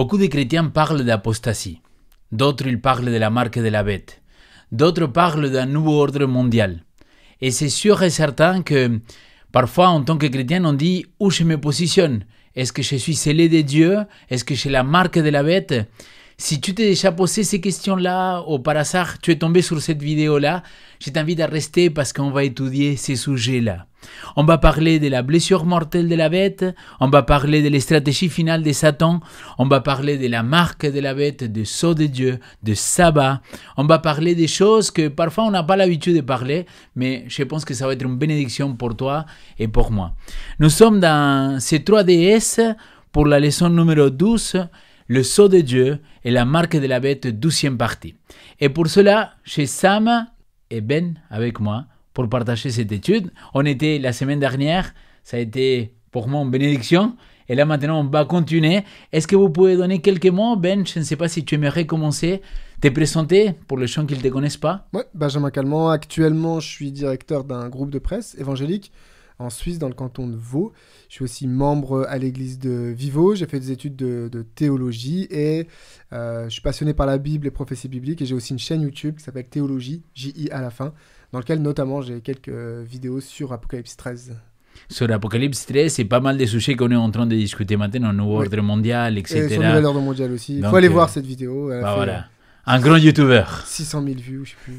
Beaucoup de chrétiens parlent d'apostasie, d'autres ils parlent de la marque de la bête, d'autres parlent d'un nouveau ordre mondial. Et c'est sûr et certain que parfois en tant que chrétien on dit où je me positionne, est-ce que je suis scellé de Dieu, est-ce que j'ai la marque de la bête si tu t'es déjà posé ces questions-là, ou par hasard tu es tombé sur cette vidéo-là, je t'invite à rester parce qu'on va étudier ces sujets-là. On va parler de la blessure mortelle de la bête, on va parler de la stratégie finale de Satan, on va parler de la marque de la bête, du sceau de Dieu, de sabbat, on va parler des choses que parfois on n'a pas l'habitude de parler, mais je pense que ça va être une bénédiction pour toi et pour moi. Nous sommes dans ces trois ds pour la leçon numéro 12 le sceau de Dieu et la marque de la bête, douzième partie. Et pour cela, j'ai Sam et Ben avec moi pour partager cette étude. On était la semaine dernière, ça a été pour moi une bénédiction. Et là maintenant, on va continuer. Est-ce que vous pouvez donner quelques mots, Ben Je ne sais pas si tu aimerais commencer, te présenter pour les gens qui ne te connaissent pas. Oui, Benjamin Calment. Actuellement, je suis directeur d'un groupe de presse évangélique en Suisse, dans le canton de Vaud. Je suis aussi membre euh, à l'église de Vivo. J'ai fait des études de, théologie et euh, je suis passionné par la Bible et prophéties bibliques. Et j'ai aussi une chaîne YouTube qui s'appelle Théologie, J-I à la fin, dans laquelle notamment j'ai quelques euh, vidéos sur Apocalypse 13. Sur Apocalypse 13, c'est pas mal des sujets qu'on est en train de discuter maintenant, nouveau ordre mondial, etc. Et sur nouvel ordre mondial aussi. Il faut aller voir cette vidéo. Bah voilà. Un grand youtubeur. 600 000 vues, je sais plus.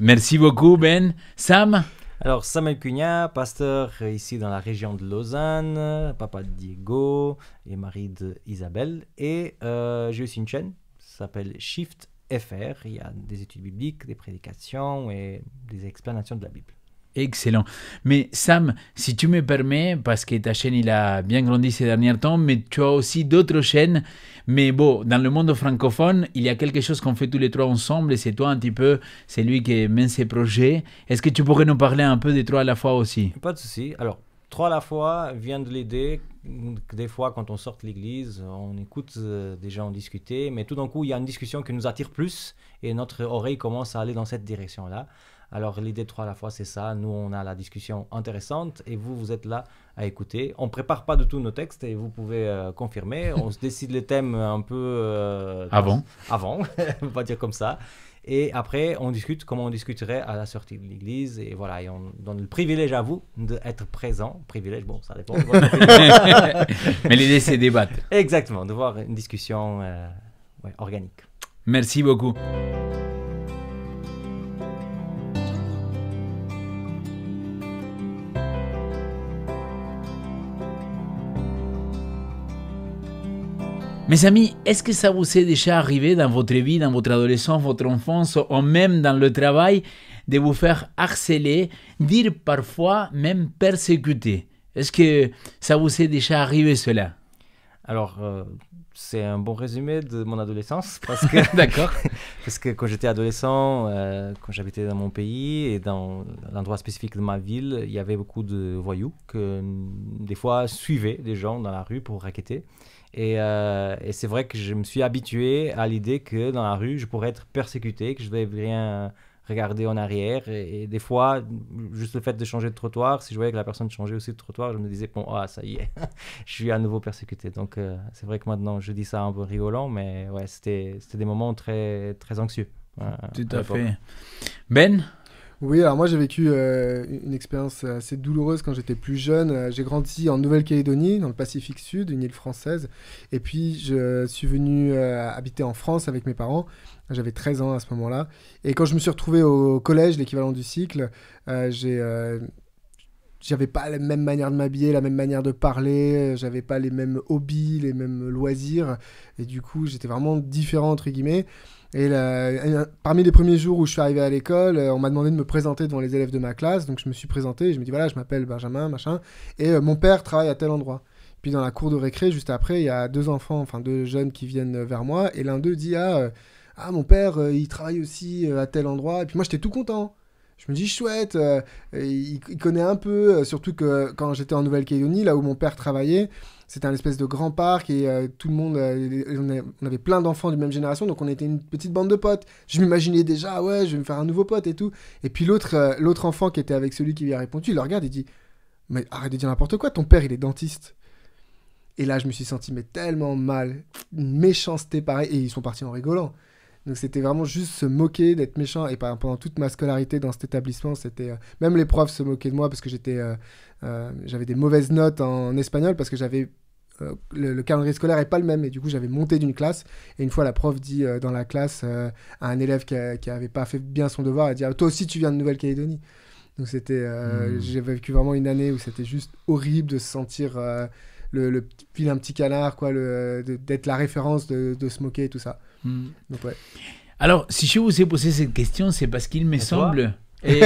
merci beaucoup, Ben. Sam alors, Samuel Cugna, pasteur ici dans la région de Lausanne, papa de Diego et mari d'Isabelle. Et euh, j'ai aussi une chaîne qui s'appelle Shift FR. Il y a des études bibliques, des prédications et des explanations de la Bible excellent. Mais Sam, si tu me permets, parce que ta chaîne il a bien grandi ces derniers temps, mais tu as aussi d'autres chaînes. Mais bon, dans le monde francophone, il y a quelque chose qu'on fait tous les trois ensemble et c'est toi un petit peu, c'est lui qui mène ses projets. Est-ce que tu pourrais nous parler un peu des trois à la fois aussi Pas de souci. Alors, trois à la fois vient de l'idée des fois quand on sort de l'église, on écoute euh, des gens discuter, mais tout d'un coup, il y a une discussion qui nous attire plus et notre oreille commence à aller dans cette direction-là. Alors l'idée de trois à la fois, c'est ça. Nous, on a la discussion intéressante et vous, vous êtes là à écouter. On ne prépare pas du tout nos textes et vous pouvez euh, confirmer. On se décide les thèmes un peu euh, avant. Avant, on va dire comme ça. Et après, on discute comment on discuterait à la sortie de l'église. Et voilà, et on donne le privilège à vous d'être présent. Privilège, bon, ça dépend. Mais l'idée c'est débattre. Exactement, de voir une discussion euh, organique. Merci beaucoup. Mes amis, est-ce que ça vous est déjà arrivé dans votre vie, dans votre adolescence, votre enfance ou même dans le travail de vous faire harceler, dire parfois même persécuter Est-ce que ça vous est déjà arrivé cela Alors, euh, c'est un bon résumé de mon adolescence parce que d'accord parce que quand j'étais adolescent euh, quand j'habitais dans mon pays et dans l'endroit spécifique de ma ville il y avait beaucoup de voyous que des fois suivaient des gens dans la rue pour raqueter euh, et, c'est vrai que je me suis habitué à l'idée que dans la rue, je pourrais être persécuté, que je vais rien regarder en arrière. Et, des fois, juste le fait de changer de trottoir, si je voyais que la personne changeait aussi de trottoir, je me disais, bon, ah, ça y est, je suis à nouveau persécuté. Donc, euh, c'est vrai que maintenant, je dis ça un peu rigolant, mais ouais, c'était des moments très, très anxieux. Hein, Tout à fait. Ben, oui, alors moi j'ai vécu euh, une expérience assez douloureuse quand j'étais plus jeune. Euh, j'ai grandi en Nouvelle-Calédonie, dans le Pacifique Sud, une île française. Et puis je suis venu euh, habiter en France avec mes parents. J'avais 13 ans à ce moment-là. Et quand je me suis retrouvé au collège, l'équivalent du cycle, j'avais pas la même manière de m'habiller, la même manière de parler, j'avais pas les mêmes hobbies, les mêmes loisirs. Et du coup, j'étais vraiment différent, entre guillemets. Et, parmi les premiers jours où je suis arrivé à l'école, euh, on m'a demandé de me présenter devant les élèves de ma classe. Donc je me suis présenté je me dis voilà, je m'appelle Benjamin, machin. Et euh, mon père travaille à tel endroit. Puis dans la cour de récré, juste après, il y a deux enfants, enfin deux jeunes qui viennent euh, vers moi. Et l'un d'eux dit ah, ah mon père, il travaille aussi à tel endroit. Et puis moi, j'étais tout content. Je me dis chouette, euh, il, connaît un peu, euh, surtout que quand j'étais en Nouvelle-Calédonie, là où mon père travaillait, c'était un espèce de grand parc et euh, tout le monde, on avait plein d'enfants de même génération, donc on était une petite bande de potes. Je m'imaginais déjà, ah ouais, je vais me faire un nouveau pote et tout. Et puis l'autre, l'autre enfant qui était avec celui qui lui a répondu, il le regarde et dit, mais arrête de dire n'importe quoi, ton père il est dentiste. Et là, je me suis senti tellement mal, une méchanceté pareil, et ils sont partis en rigolant. Donc c'était vraiment juste se moquer, d'être méchant. Et pendant toute ma scolarité dans cet établissement, c'était euh, même les profs se moquaient de moi parce que j'étais, euh, euh, j'avais des mauvaises notes en, espagnol parce que j'avais le, calendrier scolaire est pas le même et du coup j'avais monté d'une classe et une fois la prof dit dans la classe à un élève qui, n'avait avait pas fait bien son devoir, elle dit ah, toi aussi tu viens de Nouvelle-Calédonie. Donc c'était, mmh. j'ai vécu vraiment une année où c'était juste horrible de se sentir le, fil d'un un petit canard, quoi, d'être la référence, de, se moquer et tout ça. Hmm. Donc, ouais. Alors, si je vous ai posé cette question, c'est parce qu'il me semble. Et...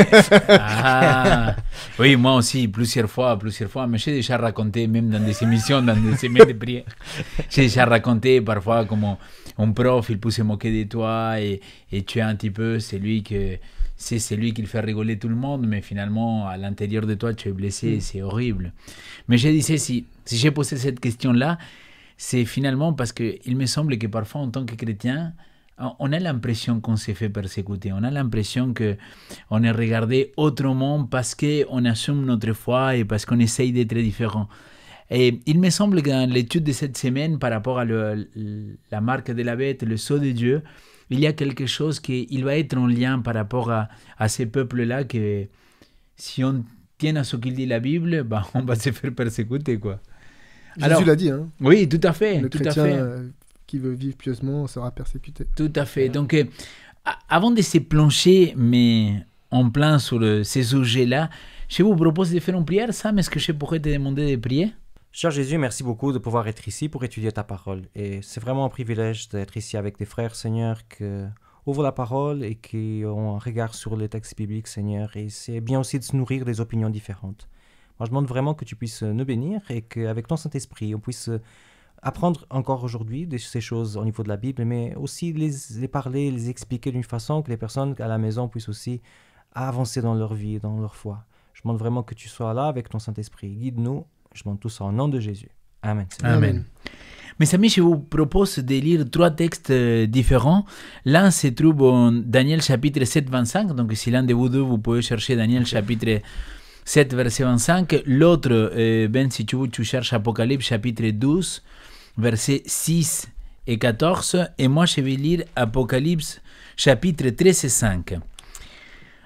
Ah. Oui, moi aussi, plusieurs fois, plusieurs fois, mais j'ai déjà raconté, même dans des émissions, dans des émissions de prière, j'ai déjà raconté parfois comment un prof, il peut se moquer de toi et, et tu es un petit peu c'est lui que c'est celui qui fait rigoler tout le monde, mais finalement, à l'intérieur de toi, tu es blessé, mm. c'est horrible. Mais je disais, si, si j'ai posé cette question-là, c'est finalement parce qu'il me semble que parfois, en tant que chrétien, on a l'impression qu'on s'est fait persécuter, on a l'impression que on est regardé autrement parce qu'on assume notre foi et parce qu'on essaye d'être différent. Et il me semble que l'étude de cette semaine par rapport à la marque de la bête, le sceau de Dieu, il y a quelque chose qui il va être en lien par rapport à, ces peuples-là que si on tient à ce qu'il dit la Bible, bah, on va se faire persécuter. Quoi. Jésus l'a dit. Hein. Oui, tout à fait. Le tout à fait. Euh, qui veut vivre pieusement sera persécuté. Tout à fait. Donc, euh, avant de se plancher mais en plein sur euh, ces sujets-là, je vous propose de faire une prière. Sam, est-ce que je pourrais te demander de prier Cher Jésus, merci beaucoup de pouvoir être ici pour étudier ta parole. Et c'est vraiment un privilège d'être ici avec tes frères, Seigneur, qui ouvrent la parole et qui ont un regard sur les textes bibliques, Seigneur. Et c'est bien aussi de se nourrir des opinions différentes. Moi, je demande vraiment que tu puisses nous bénir et qu'avec ton Saint-Esprit, on puisse apprendre encore aujourd'hui ces choses au niveau de la Bible, mais aussi les, les parler, les expliquer d'une façon que les personnes à la maison puissent aussi avancer dans leur vie dans leur foi. Je demande vraiment que tu sois là avec ton Saint-Esprit. Guide-nous je demande tout ça au nom de Jésus. Amen. Amen. Mes amis, je vous propose de lire trois textes euh, différents. L'un se trouve dans Daniel chapitre 7, verset 25. Donc, si l'un de vous deux, vous pouvez chercher Daniel chapitre 7, verset 25. L'autre, euh, Ben, si tu, veux, tu cherches Apocalypse chapitre 12, verset 6 et 14. Et moi, je vais lire Apocalypse chapitre 13 et 5.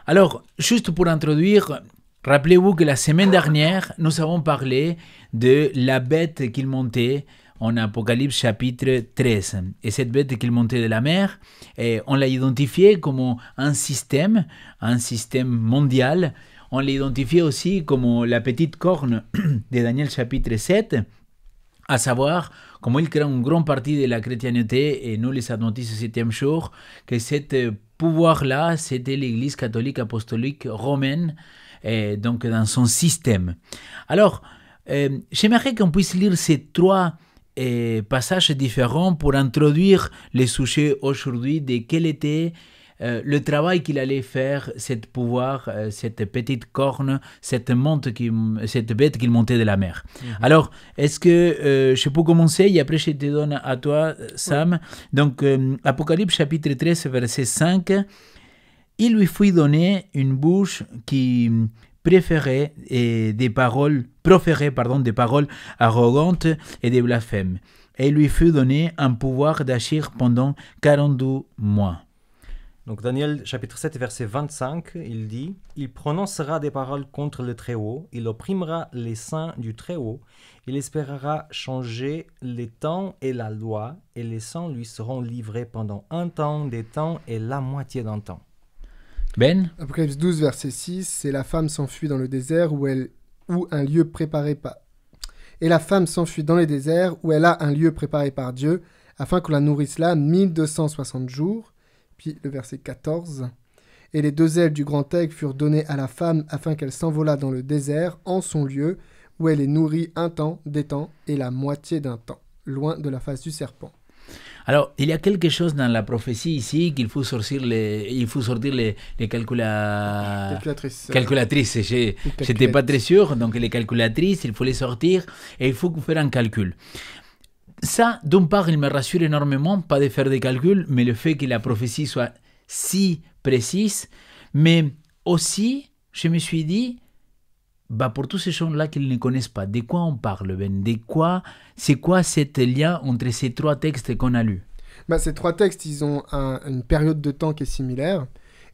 Alors, juste pour introduire, Rappelez-vous que la semaine dernière, nous avons parlé de la bête qu'il montait en Apocalypse chapitre 13. Et cette bête qu'il montait de la mer, et eh, on l'a identifiée comme un système, un système mondial. On l'a identifiée aussi comme la petite corne de Daniel chapitre 7, à savoir, comment il crée une grande partie de la chrétienté, et nous les adventistes ce septième jour, que ce pouvoir-là, c'était l'Église catholique apostolique romaine, euh, donc dans son système. Alors, euh, j'aimerais qu'on puisse lire ces trois euh, passages différents pour introduire les sujet aujourd'hui de quel était le travail qu'il allait faire, cette pouvoir, cette petite corne, cette, monte qui, cette bête qu'il montait de la mer. Mhm. Alors, est-ce que je peux commencer et après je te donne à toi, Sam. Donc, Apocalypse chapitre 13, verset 5 il lui fut donné une bouche qui mm, préférait et des paroles, pardon, des paroles arrogantes et des blasphèmes, et lui fut donné un pouvoir d'achir pendant 42 mois. Donc Daniel chapitre 7 verset 25, il dit Il prononcera des paroles contre le Très-Haut, il opprimera les saints du Très-Haut, il espérera changer les temps et la loi, et les saints lui seront livrés pendant un temps, des temps et la moitié d'un temps. Ben Apocalypse 12, verset 6, c'est la femme s'enfuit dans le désert où elle où un lieu préparé par et la femme s'enfuit dans les déserts où elle a un lieu préparé par Dieu afin qu'on la nourrisse là 1260 jours. Puis le verset 14. Et les deux ailes du grand aigle furent données à la femme afin qu'elle s'envolât dans le désert en son lieu où elle est nourrie un temps, des temps et la moitié d'un temps, loin de la face du serpent. Alors, il y a quelque chose dans la prophétie ici qu'il faut sortir les, il faut sortir les, calculatrices. Calculatrices. J'étais pas très sûr, donc les calculatrices, il faut les sortir et il faut faire un calcul. Ça, d'une part, il me rassure énormément, pas de faire des calculs, mais le fait que la prophétie soit si précise. Mais aussi, je me suis dit, bah pour tous ces gens-là qu'ils ne connaissent pas, de quoi on parle ben De quoi C'est quoi ce lien entre ces trois textes qu'on a lus bah, Ces trois textes, ils ont une période de temps qui est similaire.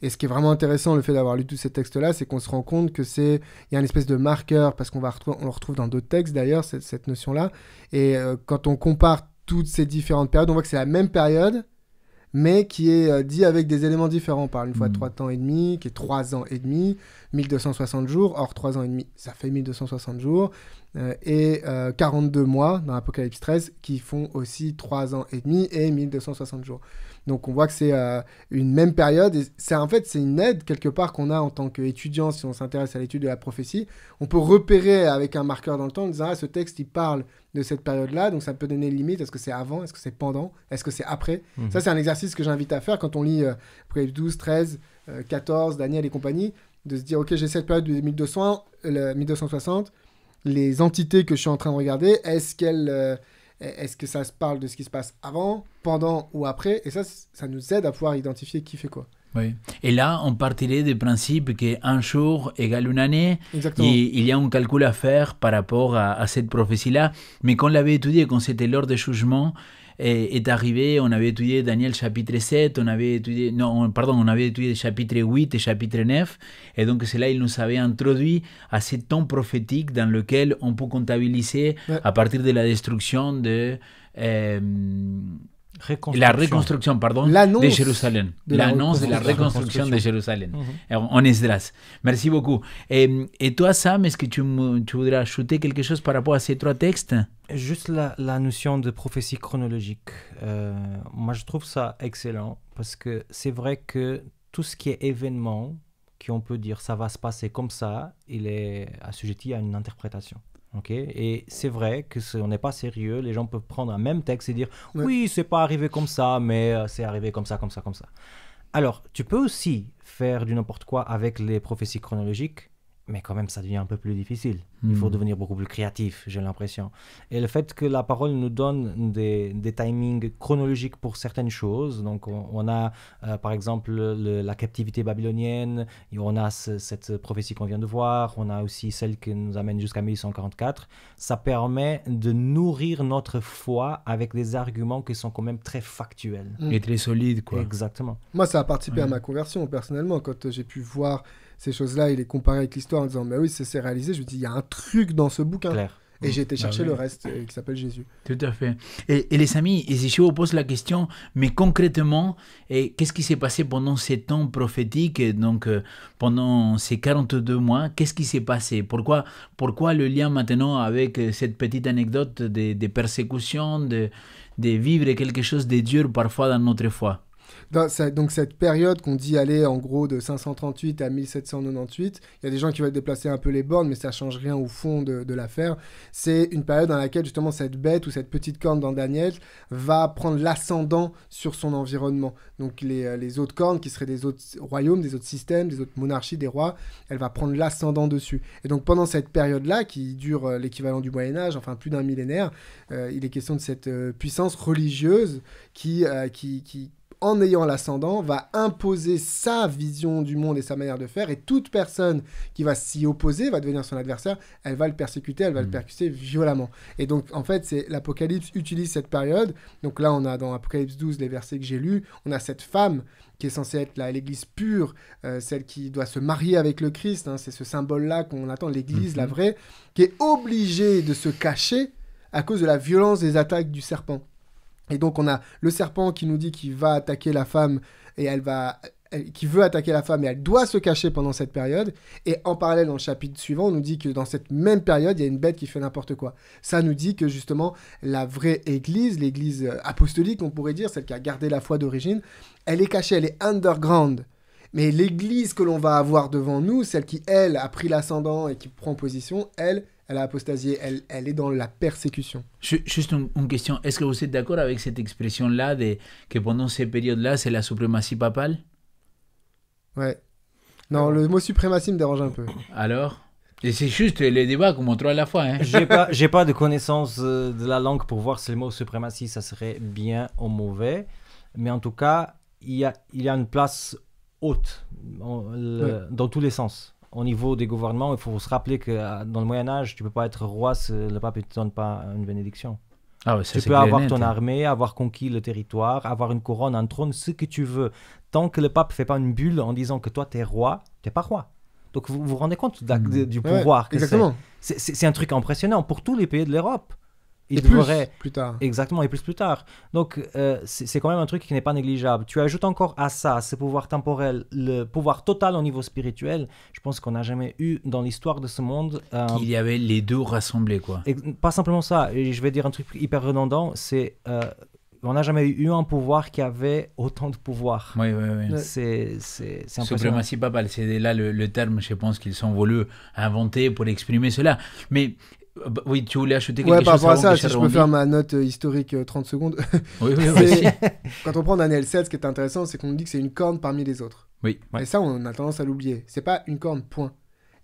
Et ce qui est vraiment intéressant, le fait d'avoir lu tous ces textes-là, c'est qu'on se rend compte que c'est il y a une espèce de marqueur parce qu'on va on le retrouve dans d'autres textes d'ailleurs cette, cette notion-là. Et euh, quand on compare toutes ces différentes périodes, on voit que c'est la même période, mais qui est euh, dit avec des éléments différents. On parle une fois de hmm. 3 ans et demi, qui est 3 ans et demi, 1260 jours, or 3 ans et demi, ça fait 1260 jours, euh, et 42 euh, mois dans l'Apocalypse 13, qui font aussi 3 ans et demi et 1260 jours. Donc on voit que c'est euh, une même période. Et c'est en fait c'est une aide quelque part qu'on a en tant qu'étudiant si on s'intéresse à l'étude de la prophétie. On peut repérer avec un marqueur dans le temps en disant ah ce texte il parle de cette période-là, donc ça peut donner une limite. Est-ce que c'est avant Est-ce que c'est pendant Est-ce que c'est après mhm. Ça c'est un exercice que j'invite à faire quand on lit 12, 13, 14, Daniel et compagnie, de se dire ok j'ai cette période de 1200, 1260 les entités que je suis en train de regarder, est-ce qu'elles euh, eh, est-ce que ça se parle de ce qui se passe avant, pendant ou après Et ça, ça nous aide à pouvoir identifier qui fait quoi. Oui. Et là, on partirait du principe qu'un jour égale une année. Exactement. Et il y a un calcul à faire par rapport à, à cette prophétie-là. Mais quand on l'avait étudié, quand c'était l'heure des jugements, est, eh, arrivé. On avait étudié Daniel chapitre 7, on avait étudié, non, pardon, on avait étudié chapitre 8 et chapitre 9. Et donc, c'est là il nous avait introduit à ces temps prophétique dans lequel on peut comptabiliser à partir de la destruction de. Euh, la reconstruction, pardon, de Jérusalem. L'annonce de la reconstruction de Jérusalem. on En Merci beaucoup. Et, toi, Sam, est-ce que tu, voudrais ajouter quelque chose par rapport à ces trois textes Juste la, notion de prophétie chronologique. Euh, moi, je trouve ça excellent parce que c'est vrai que tout ce qui est événement, qui on peut dire ça va se passer comme ça, il est assujetti à une interprétation et c'est vrai que si on n'est pas sérieux, les gens peuvent prendre un même texte et dire Oui, oui, c'est pas arrivé comme ça, mais euh, c'est arrivé comme ça, comme ça, comme ça. Alors, tu peux aussi faire du n'importe quoi avec les prophéties chronologiques mais quand même, ça devient un peu plus difficile. Il faut hmm. devenir beaucoup plus créatif, j'ai l'impression. Et le fait que la parole nous donne des, timings chronologiques pour certaines choses, donc on, a euh, par exemple la captivité babylonienne, on a cette prophétie qu'on vient de voir, on a aussi celle qui nous amène jusqu'à 1844, ça permet de nourrir notre foi avec des arguments qui sont quand même très factuels. Et très solides, quoi. Exactement. Moi, ça a participé à hmm. ma conversion, personnellement, quand j'ai pu voir ces choses-là il les comparé avec l'histoire en disant, mais bah oui, ça s'est réalisé, je lui dis, il y a un truc dans ce bouquin. Et j'ai été bah chercher le reste, euh, qui s'appelle Jésus. Tout à fait. Et, les amis, et je vous pose la question, mais concrètement, qu'est-ce qui s'est passé pendant ces temps prophétiques, donc euh, pendant ces 42 mois, qu'est-ce qui s'est passé pourquoi, pourquoi le lien maintenant avec euh, cette petite anecdote des, persécutions, de, de vivre quelque chose de dur parfois dans notre foi donc cette période qu'on dit aller en gros de 538 à 1798, il y a des gens qui veulent déplacer un peu les bornes, mais ça change rien au fond de, de l'affaire. C'est une période dans laquelle justement cette bête ou cette petite corne dans Daniel va prendre l'ascendant sur son environnement. Donc les, euh, les, autres cornes qui seraient des autres royaumes, des autres systèmes, des autres monarchies, des rois, elle va prendre l'ascendant dessus. Et donc pendant cette période-là, qui dure euh, l'équivalent du Moyen Âge, enfin plus d'un millénaire, euh, il est question de cette puissance religieuse qui, qui, qui en ayant l'ascendant, va imposer sa vision du monde et sa manière de faire. Et toute personne qui va s'y opposer, va devenir son adversaire, elle va le persécuter, elle va le mm. percuter violemment. Et donc, en fait, c'est l'Apocalypse utilise cette période. Donc là, on a dans Apocalypse 12 les versets que j'ai lus, on a cette femme qui est censée être l'Église pure, euh, celle qui doit se marier avec le Christ. Hein, c'est ce symbole-là qu'on attend, l'Église, la mm-hmm. vraie, qui est obligée de se cacher à cause de la violence des attaques du serpent. Et donc on a le serpent qui nous dit qu'il va attaquer la femme et elle va qui veut attaquer la femme et elle doit se cacher pendant cette période. Et en parallèle, dans le chapitre suivant, on nous dit que dans cette même période, il y a une bête qui fait n'importe quoi. Ça nous dit que justement, la vraie église, l'église euh, apostolique, on pourrait dire, celle qui a gardé la foi d'origine, elle est cachée, elle est underground. Mais l'église que l'on va avoir devant nous, celle qui, elle, a pris l'ascendant et qui prend position, elle, elle a apostasié, elle, elle est dans la persécution. Juste une, question, est-ce que vous êtes d'accord avec cette expression-là de que pendant ces périodes-là, c'est la suprématie papale Ouais. Non, le mot suprématie me dérange un peu. Alors et c'est juste les débats qu'on montre à la fois. Hein. J'ai pas, j'ai pas de connaissance euh, de la langue pour voir si le mot suprématie ça serait bien ou mauvais, mais en tout cas il y a, il y a une place haute dans tous les sens au niveau des gouvernements, il faut se rappeler que euh, dans le Moyen Âge, tu ne peux pas être roi si le pape ne te donne pas une bénédiction. Ah tu peux avoir ton hein. armée, avoir conquis le territoire, avoir une couronne, un trône, ce que tu veux. Tant que le pape ne fait pas une bulle en disant que toi, tu es roi, tu n'es pas roi. Donc vous vous rendez compte hmm. du pouvoir que c'est. C'est un truc impressionnant pour tous les pays de l'Europe il plus, tard. Exactement, et plus plus tard. Donc, euh, c'est quand même un truc qui n'est pas négligeable. Tu ajoutes encore à ça ce pouvoir temporel, le pouvoir total au niveau spirituel. Je pense qu'on n'a jamais eu dans l'histoire de ce monde. Euh, il y avait les deux rassemblés, quoi. pas simplement ça. je vais dire un truc hyper redondant c'est. Euh, on n'a jamais eu un pouvoir qui avait autant de pouvoir. Oui, oui, oui. C'est Suprématie papale, c'est là le, le, terme, je pense, qu'ils sont voulu inventer pour exprimer cela. Mais euh, bah, oui, tu voulais acheter quelque ouais, chose. par rapport à ça, si je peux faire ma note euh, historique 30 euh, secondes. oui, oui, Quand on prend un L7, ce qui est intéressant, c'est qu'on nous dit que c'est une corne parmi les autres. Oui. Et ça, on a tendance à l'oublier. C'est pas une corne, point.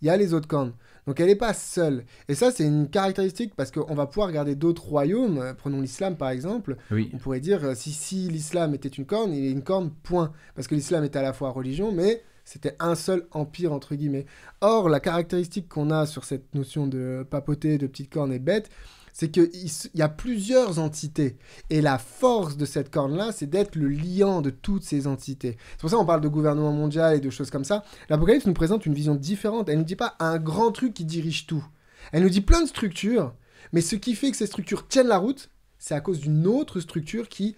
Il y a les autres cornes. Donc elle n'est pas seule. Et ça, c'est une caractéristique parce qu'on va pouvoir regarder d'autres royaumes. Prenons l'islam par exemple. Oui. On pourrait dire si, si l'islam était une corne, il est une corne, point. Parce que l'islam est à la fois religion, mais c'était un seul empire, entre guillemets. Or, la caractéristique qu'on a sur cette notion de papauté, de petite corne et bête, c'est qu'il y a plusieurs entités. Et la force de cette corne-là, c'est d'être le liant de toutes ces entités. C'est pour ça qu'on parle de gouvernement mondial et de choses comme ça. L'Apocalypse nous présente une vision différente. Elle ne nous dit pas un grand truc qui dirige tout. Elle nous dit plein de structures, mais ce qui fait que ces structures tiennent la route, c'est à cause d'une autre structure qui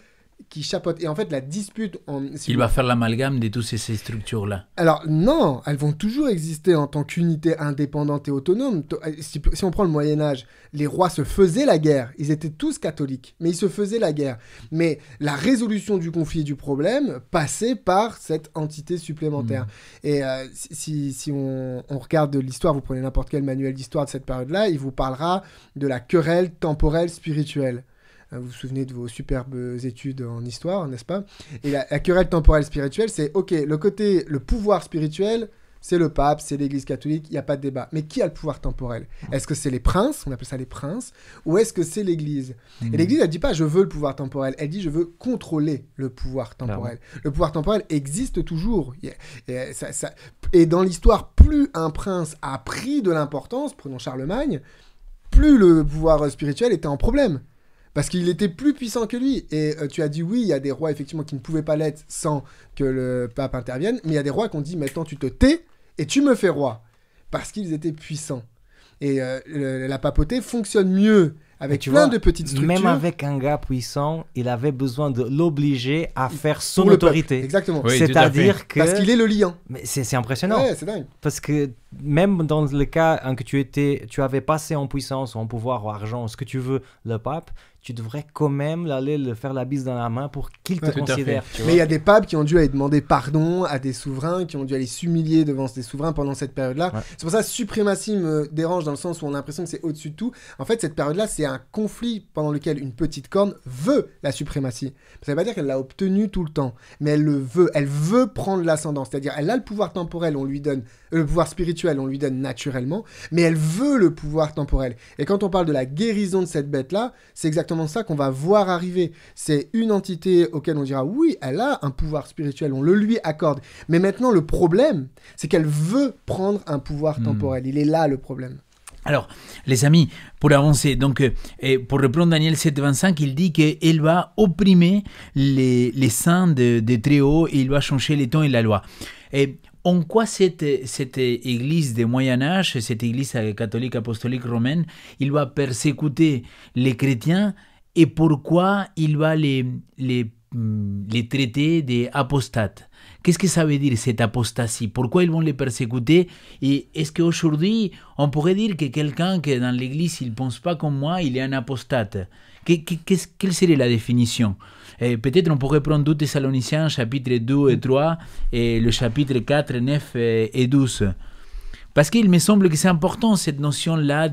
qui chapeaute. Et en fait, la dispute. En, Il va faire l'amalgame de toutes ces, structures-là. Alors, non, elles vont toujours exister en tant qu'unité indépendante et autonome. Euh, si, on prend le Moyen-Âge, les rois se faisaient la guerre. Ils étaient tous catholiques, mais ils se faisaient la guerre. Mais la résolution du conflit et du problème passait par cette entité supplémentaire. Hmm. Et euh, si, on, on regarde l'histoire, vous prenez n'importe quel manuel d'histoire de cette période-là, il vous parlera de la querelle temporelle spirituelle. Euh, vous vous souvenez de vos superbes études en histoire, n'est-ce pas Et la, querelle temporelle spirituelle, c'est ok, le côté, le pouvoir spirituel, c'est le pape, c'est l'Église catholique, il n'y a pas de débat. Mais qui a le pouvoir temporel Est-ce que c'est les princes, on appelle ça les princes, ou est-ce que c'est l'Église Et hmm. l'Église, elle ne dit pas je veux le pouvoir temporel, elle dit je veux contrôler le pouvoir temporel. Le pouvoir temporel existe toujours. Et, et dans l'histoire, plus un prince a pris de l'importance, prenons Charlemagne, plus le pouvoir spirituel était en problème parce qu'il était plus puissant que lui. Et euh, tu as dit oui, il y a des rois effectivement qui ne pouvaient pas l'être sans que le pape intervienne, mais il y a des rois qui ont dit maintenant tu te tais et tu me fais roi, parce qu'ils étaient puissants. Et euh, la papauté fonctionne mieux avec tu plein vois, de petites structures. Même avec un gars puissant, il avait besoin de l'obliger à faire son autorité. Exactement. C'est-à-dire Parce qu'il est le mais C'est impressionnant. Parce que même dans le cas en que tu étais, tu avais passé en puissance, en pouvoir, en argent, ce que tu veux, le pape, tu devrais quand même aller le faire la bise dans la main pour qu'il te considère. mais il y a des papes qui ont dû aller demander pardon à des souverains, qui ont dû aller s'humilier devant ces souverains pendant cette période-là. C'est pour ça que suprématie me dérange dans le sens où on a l'impression que c'est au-dessus de tout. En fait, cette période-là, c'est un conflit pendant lequel une petite corne veut la suprématie. Ça ne veut pas dire qu'elle l'a obtenue tout le temps, mais elle le veut. Elle veut prendre l'ascendant. C'est-à-dire, elle a le pouvoir temporel, on lui donne, euh, le pouvoir spirituel, on lui donne naturellement, mais elle veut le pouvoir temporel. Et quand on parle de la guérison de cette bête-là, c'est exactement ça qu'on va voir arriver. C'est une entité auquel on dira oui, elle a un pouvoir spirituel, on le lui accorde. Mais maintenant, le problème, c'est qu'elle veut prendre un pouvoir hmm. temporel. Il est là le problème. Alors, les amis, pour avancer, donc, euh, et pour reprendre Daniel 7.25, il dit qu'elle va opprimer les, saints des de très haut et il va changer les temps et la loi. Et en quoi cette, église de Moyen Âge, cette église catholique apostolique romaine, il va persécuter les chrétiens et pourquoi il va les, les, mm, traiter d'apostates Qu'est-ce que ça veut dire cette apostasie Pourquoi ils vont les persécuter Et est-ce qu'aujourd'hui, on pourrait dire que quelqu'un qui dans l'Église, il ne pense pas comme moi, il est un apostate quelle serait la définition eh, Peut-être on pourrait prendre 2 Thessaloniciens, chapitre 2 et 3, et le chapitre 4, 9 eh, et 12. Parce qu'il me semble que c'est important cette notion-là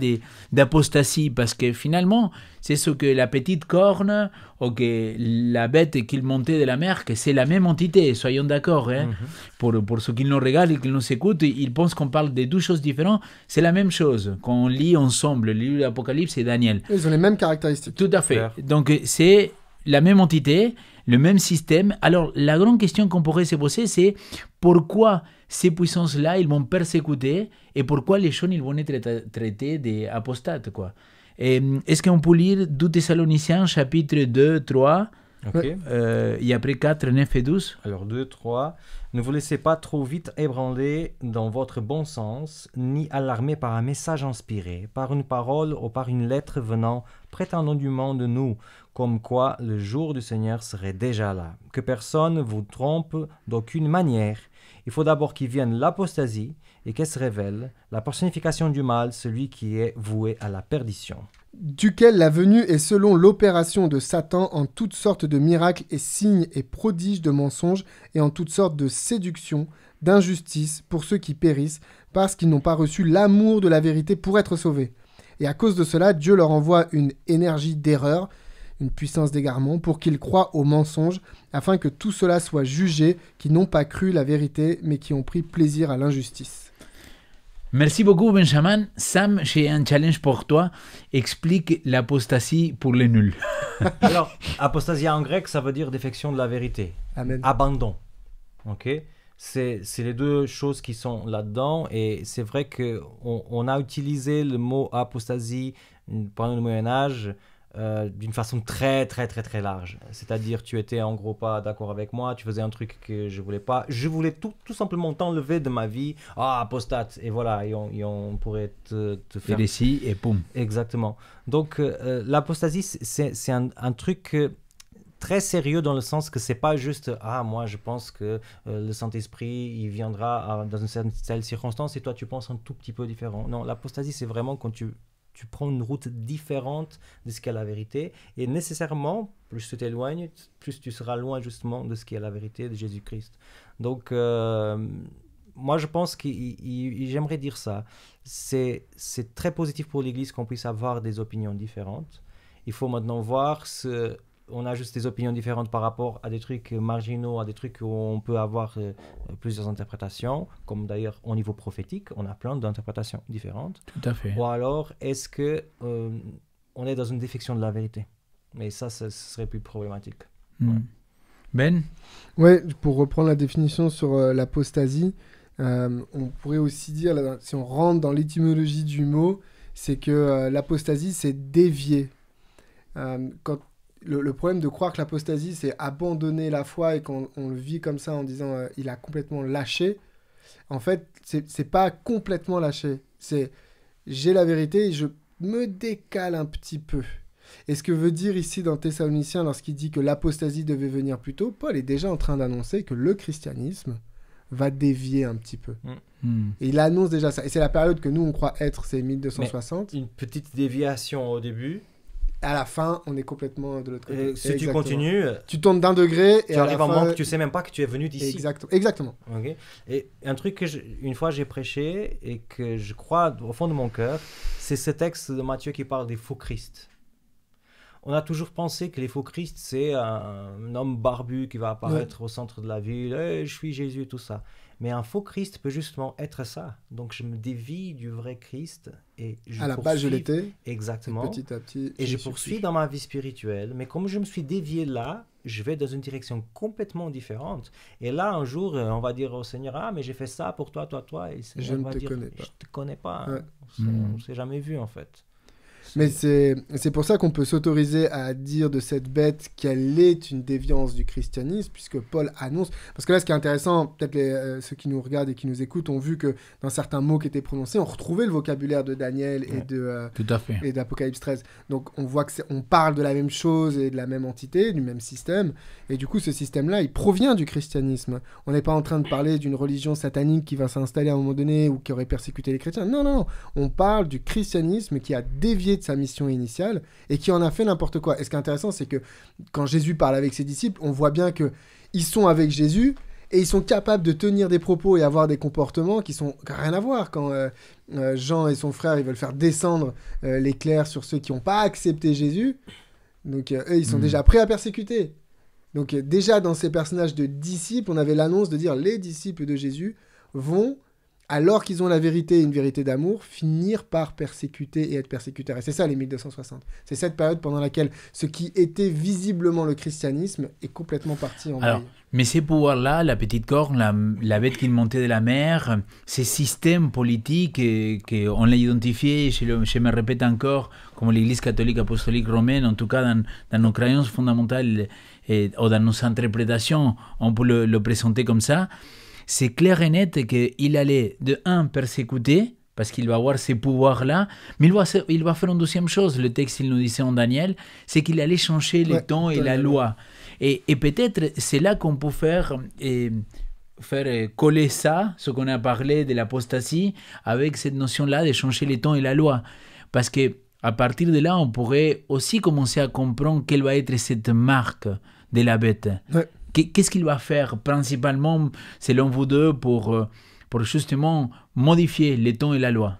d'apostasie, parce que finalement, c'est ce que la petite corne ou que la bête qu'il montait de la mer, que c'est la même entité, soyons d'accord. Hein? Mhm. pour, pour ceux qui nous regardent et qui nous écoutent, ils pensent qu'on parle de deux choses différentes, c'est la même chose. Quand on lit ensemble l'Apocalypse et Daniel. Ils ont les mêmes caractéristiques. Tout à fait. Donc c'est la même entité, le même système. Alors la grande question qu'on pourrait se poser, c'est pourquoi ces puissances-là, ils vont persécuter, et pourquoi les jeunes, ils vont être traités d'apostates, quoi. Euh, est-ce qu'on peut lire 2 Thessaloniciens, chapitre 2, 3 okay. euh, et après 4, 9 et 12 Alors 2, 3. Ne vous laissez pas trop vite ébranler dans votre bon sens, ni alarmer par un message inspiré, par une parole ou par une lettre venant prétendant du monde de nous, comme quoi le jour du Seigneur serait déjà là. Que personne ne vous trompe d'aucune manière. Il faut d'abord qu'il vienne l'apostasie et qu'elle se révèle, la personnification du mal, celui qui est voué à la perdition. Duquel la venue est selon l'opération de Satan en toutes sortes de miracles et signes et prodiges de mensonges et en toutes sortes de séductions, d'injustices pour ceux qui périssent parce qu'ils n'ont pas reçu l'amour de la vérité pour être sauvés. Et à cause de cela, Dieu leur envoie une énergie d'erreur une puissance d'égarement, pour qu'ils croient au mensonge afin que tout cela soit jugé, qui n'ont pas cru la vérité, mais qui ont pris plaisir à l'injustice. Merci beaucoup Benjamin. Sam, j'ai un challenge pour toi. Explique l'apostasie pour les nuls. Alors, apostasie en grec, ça veut dire défection de la vérité. Abandon. Ok c'est, les deux choses qui sont là-dedans. Et c'est vrai qu'on on a utilisé le mot apostasie pendant le Moyen Âge euh, d'une façon très très très très large. C'est-à-dire tu étais en gros pas d'accord avec moi, tu faisais un truc que je voulais pas, je voulais tout, tout simplement t'enlever de ma vie, ah apostate, et voilà, et on, pourrait te, faire... Et ici, et boum. Exactement. Donc euh, euh, l'apostasie, c'est un, truc... très sérieux dans le sens que c'est pas juste ah moi je pense que le Saint-Esprit il viendra dans une certaine circonstance et toi tu penses un tout petit peu différent. Non, l'apostasie c'est vraiment quand tu tu prends une route différente de ce qu'est la vérité. Et nécessairement, plus tu t'éloignes, plus tu seras loin justement de ce qu'est la vérité de Jésus-Christ. Donc, euh, moi, je pense que j'aimerais dire ça. C'est très positif pour l'Église qu'on puisse avoir des opinions différentes. Il faut maintenant voir ce, on a juste des opinions différentes par rapport à des trucs marginaux, à des trucs où on peut avoir euh, plusieurs interprétations, comme d'ailleurs au niveau prophétique, on a plein d'interprétations différentes. Tout à fait. Ou alors, est-ce que euh, on est dans une défection de la vérité Mais ça, ce serait plus problématique. Hmm. Ben Oui, pour reprendre la définition sur euh, l'apostasie, on pourrait aussi dire, si on rentre dans l'étymologie du mot, c'est que l'apostasie, c'est dévier. quand le, problème de croire que l'apostasie, c'est abandonner la foi et qu'on le vit comme ça en disant euh, il a complètement lâché. En fait, c'est pas complètement lâché. C'est j'ai la vérité et je me décale un petit peu. Et ce que veut dire ici dans Thessaloniciens, lorsqu'il dit que l'apostasie devait venir plus tôt, Paul est déjà en train d'annoncer que le christianisme va dévier un petit peu. Mm. Hmm. il annonce déjà ça. Et c'est la période que nous, on croit être, c'est 1260. une petite déviation au début, à la fin, on est complètement de l'autre côté. Euh, si tu continues, euh, tu tournes d'un degré et tu arrives à un moment tu sais même pas que tu es venu d'ici. Exactement. Exactement. Et un truc que une fois j'ai prêché et que je crois au fond de mon cœur, c'est ce texte de Matthieu qui parle des faux Christ. On a toujours pensé que les faux Christ, c'est un, homme barbu qui va apparaître au centre de la ville, eh, je suis Jésus, tout ça. Mais un faux Christ peut justement être ça. Donc je me dévie du vrai Christ et je à la base je l'étais. Exactement. Et petit à petit. Et je poursuis dans ma vie spirituelle. Mais comme je me suis dévié là, je vais dans une direction complètement différente. Et là, un jour, euh, on va dire au Seigneur, ah, mais j'ai fait ça pour toi, toi, toi. je ne te connais pas. Je te connais pas. Hein. On hmm. ne s'est jamais vu en fait. Mais c'est pour ça qu'on peut s'autoriser à dire de cette bête qu'elle est une déviance du christianisme, puisque Paul annonce. Parce que là, ce qui est intéressant, peut-être euh, ceux qui nous regardent et qui nous écoutent ont vu que dans certains mots qui étaient prononcés, on retrouvait le vocabulaire de Daniel et de euh, et d'Apocalypse 13. Donc on voit que on parle de la même chose et de la même entité, du même système. Et du coup, ce système-là, il provient du christianisme. On n'est pas en train de parler d'une religion satanique qui va s'installer à un moment donné ou qui aurait persécuté les chrétiens. non, non. On parle du christianisme qui a dévié sa mission initiale et qui en a fait n'importe quoi. Et ce qui est intéressant, c'est que quand Jésus parle avec ses disciples, on voit bien que ils sont avec Jésus et ils sont capables de tenir des propos et avoir des comportements qui sont rien à voir quand euh, euh, Jean et son frère ils veulent faire descendre euh, l'éclair sur ceux qui n'ont pas accepté Jésus. Donc eux ils sont hmm. déjà prêts à persécuter. Donc déjà dans ces personnages de disciples, on avait l'annonce de dire les disciples de Jésus vont alors qu'ils ont la vérité et une vérité d'amour, finir par persécuter et être persécuteurs. Et c'est ça les 1260. C'est cette période pendant laquelle ce qui était visiblement le christianisme est complètement parti en alors, Mais ces pouvoirs-là, la petite corne, la, bête qui montait de la mer, ces systèmes politiques qu'on l'a identifié, je, je, me répète encore, comme l'Église catholique apostolique romaine, en tout cas dans, nos croyances fondamentales et, ou dans nos interprétations, on peut le présenter comme ça c'est clair et net qu'il allait de un persécuter, parce qu'il va avoir ces pouvoirs-là, mais il va, il va, faire une deuxième chose, le texte, il nous disait en Daniel, c'est qu'il allait changer le temps et la loi. Et, peut-être c'est là qu'on peut faire... Et, faire euh, coller ça, ce qu'on a parlé de l'apostasie, avec cette notion-là de changer les temps et la loi. Parce que à partir de là, on pourrait aussi commencer à comprendre quelle va être cette marque de la bête. Qu'est-ce qu'il va faire principalement, selon vous deux, pour, euh, justement modifier les temps et la loi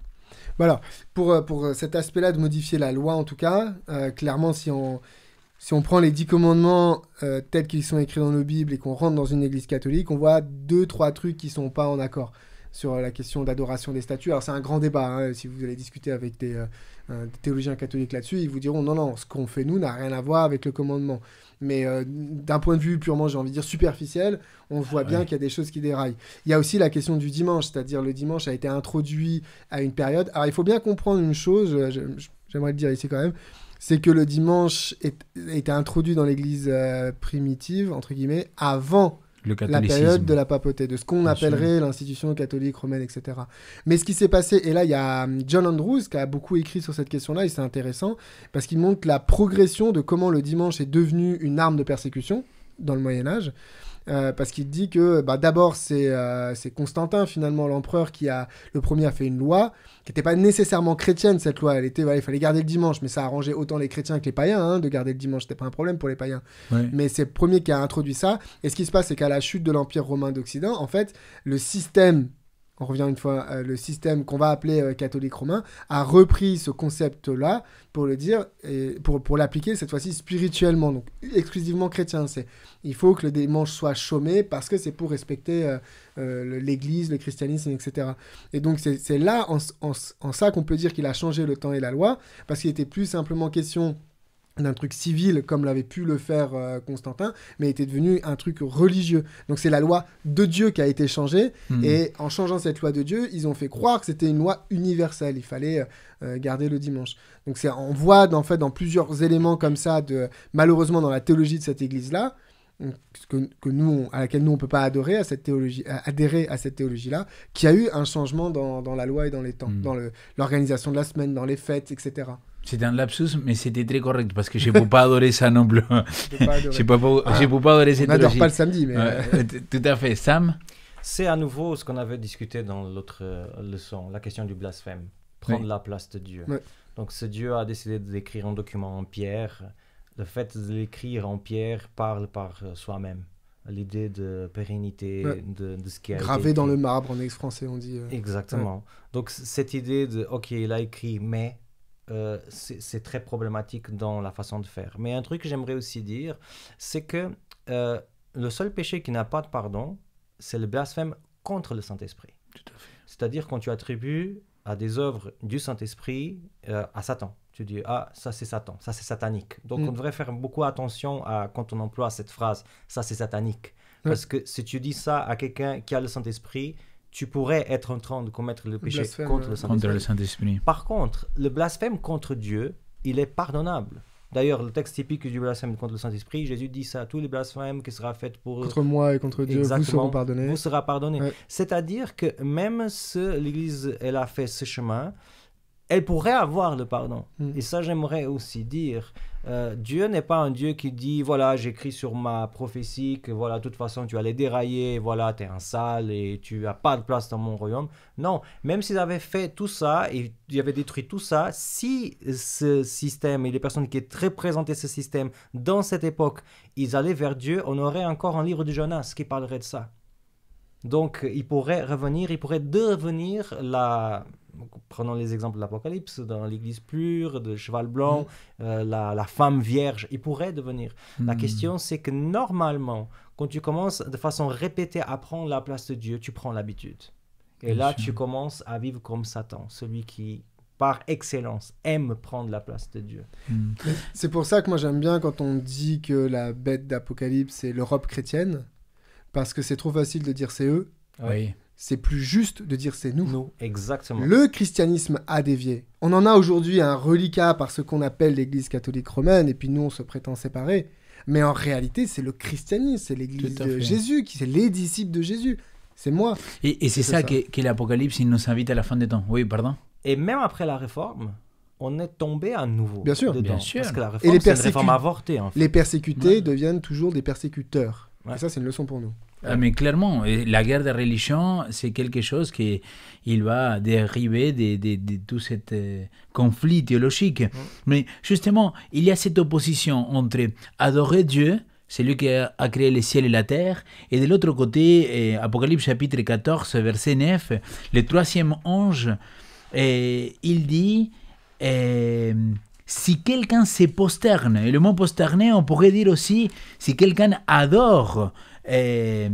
Voilà, bah pour, euh, euh, cet aspect-là de modifier la loi, en tout cas, clairement, si on, prend les dix commandements tels qu'ils sont écrits dans nos Bibles et qu'on rentre dans une église catholique, on voit deux, trois trucs qui ne sont pas en accord sur euh, la question d'adoration des statues. Alors c'est un grand débat, hein. si vous allez discuter avec euh, des, théologiens catholiques là-dessus, ils vous diront non, non, ce qu'on fait nous n'a rien à voir avec le commandement. Mais euh, d'un point de vue purement, j'ai envie de dire, superficiel, on voit bien qu'il y a des choses qui déraillent. Il y a aussi la question du dimanche, c'est-à-dire le dimanche a été introduit à une période. Alors il faut bien comprendre une chose, j'aimerais le dire ici quand même, c'est que le dimanche a été introduit dans l'Église primitive, entre guillemets, avant la période de la papauté, de ce qu'on appellerait l'institution catholique romaine, etc. Mais ce qui s'est passé, et là il y a hum, John Andrews qui a beaucoup écrit sur cette question-là, et c'est intéressant, parce qu'il montre la progression de comment le dimanche est devenu une arme de persécution dans le Moyen Âge. Euh, parce qu'il dit que bah, d'abord euh, c'est Constantin finalement l'empereur qui a le premier a fait une loi qui n'était pas nécessairement chrétienne cette loi. Elle était, il fallait garder le dimanche, mais ça arrangeait autant les chrétiens que les païens hein, de garder le dimanche. C'était pas un problème pour les païens. Mais c'est le premier qui a introduit ça. Et ce qui se passe, c'est qu'à la chute de l'empire romain d'Occident, en fait, le système on revient une fois, euh, le système qu'on va appeler euh, catholique romain a repris ce concept-là pour le dire et pour, pour l'appliquer cette fois-ci spirituellement, donc exclusivement chrétien. C'est il faut que le dimanche soit chômé parce que c'est pour respecter euh, l'Église, le christianisme, etc. Et donc c'est là en, en ça qu'on peut dire qu'il a changé le temps et la loi parce qu'il était plus simplement question d'un truc civil comme l'avait pu le faire euh, Constantin, mais était devenu un truc religieux. Donc c'est la loi de Dieu qui a été changée, hmm. et en changeant cette loi de Dieu, ils ont fait croire que c'était une loi universelle, il fallait euh, euh, garder le dimanche. Donc c'est, on voit fait dans plusieurs éléments comme ça, de, malheureusement dans la théologie de cette église-là, que, nous, à laquelle nous on peut pas adorer à cette théologie, adhérer à cette théologie-là, qui a eu un changement dans, la loi et dans les temps, hmm. dans l'organisation de la semaine, dans les fêtes, etc. C'est un lapsus, mais c'était très correct parce que je ne peux pas adorer ça non plus. Je ne peux, pas, adorer ah. cette On n'adore pas le samedi, mais. Euh. tout à fait. Sam C'est à nouveau ce qu'on avait discuté dans l'autre euh, leçon, la question du blasphème. Prendre la place de Dieu. Donc, ce Dieu a décidé d'écrire un document en pierre. Le fait de l'écrire en pierre parle par euh, soi-même l'idée de pérennité de, de, ce qui est gravé dans le marbre en ex français on dit exactement donc cette idée de ok il a écrit mais euh, c'est très problématique dans la façon de faire. Mais un truc que j'aimerais aussi dire, c'est que euh, le seul péché qui n'a pas de pardon, c'est le blasphème contre le Saint-Esprit. C'est-à-dire quand tu attribues à des œuvres du Saint-Esprit euh, à Satan. Tu dis, ah, ça c'est Satan, ça c'est satanique. Donc mm. on devrait faire beaucoup attention à, quand on emploie cette phrase, ça c'est satanique. Parce que si tu dis ça à quelqu'un qui a le Saint-Esprit, tu pourrais être en train de commettre le, péché contre le Saint-Esprit. Par contre, le blasphème contre Dieu, il est pardonnable. D'ailleurs, le texte typique du blasphème contre le Saint-Esprit, Jésus dit ça, tous les blasphèmes qui sera fait pour... Contre moi et contre Dieu, vous seront pardonnés. Vous sera pardonné. C'est-à-dire que même si l'Église, elle a fait ce chemin, elle pourrait avoir le pardon. Hmm. Et ça, j'aimerais aussi dire, euh, Dieu n'est pas un Dieu qui dit voilà, j'écris sur ma prophétie que voilà, de toute façon tu allais dérailler, voilà, tu es un sale et tu n'as pas de place dans mon royaume. Non, même s'ils avaient fait tout ça et ils avaient détruit tout ça, si ce système et les personnes qui très représentaient ce système dans cette époque, ils allaient vers Dieu, on aurait encore un livre de Jonas qui parlerait de ça. Donc, il pourrait revenir, il pourrait devenir la, prenons les exemples de l'Apocalypse, dans l'Église pure, de cheval blanc, mm. euh, la, femme vierge, il pourrait devenir. La mm. question, c'est que normalement, quand tu commences de façon répétée à prendre la place de Dieu, tu prends l'habitude. Et là, tu commences à vivre comme Satan, celui qui, par excellence, aime prendre la place de Dieu. Mm. C'est pour ça que moi j'aime bien quand on dit que la bête d'Apocalypse, c'est l'Europe chrétienne, parce que c'est trop facile de dire c'est eux. Oui c'est plus juste de dire c'est nous. Nous, exactement. Le christianisme a dévié. On en a aujourd'hui un reliquat par ce qu'on appelle l'Église catholique romaine, et puis nous, on se prétend séparés. Mais en réalité, c'est le christianisme, c'est l'Église de Jésus, c'est les disciples de Jésus. C'est moi. Et, c'est ça, qui que, l'Apocalypse, l'Apocalypse nous invite à la fin des temps. Oui, pardon. Et même après la réforme, on est tombé à nouveau. Bien sûr. Dedans, Parce que la réforme, et les, avortée, en les persécutés deviennent toujours des persécuteurs. Et ça, c'est une leçon pour nous. Ah, mais clairement, la guerre des religions, c'est quelque chose qui il va dériver de, tout cet euh, conflit théologique. Mm. Mais justement, il y a cette opposition entre adorer Dieu, celui qui a, créé les ciels et la terre. Et de l'autre côté, euh, Apocalypse chapitre 14, verset 9, le troisième ange, euh, il dit, si quelqu'un se posterne, et le mot posterner, on pourrait dire aussi, si quelqu'un adore, eh,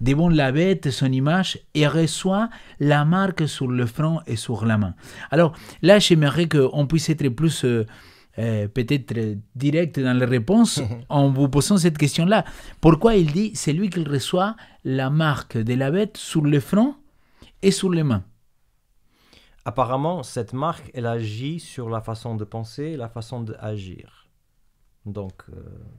devant la bête, son image, et reçoit la marque sur le front et sur la main. Alors là, j'aimerais qu'on puisse être plus... Euh, euh, peut-être direct dans les réponses en vous posant cette question-là. Pourquoi il dit c'est lui qui reçoit la marque de la bête sur le front et sur les mains Apparemment, cette marque, elle agit sur la façon de penser, la façon d'agir. Donc, euh,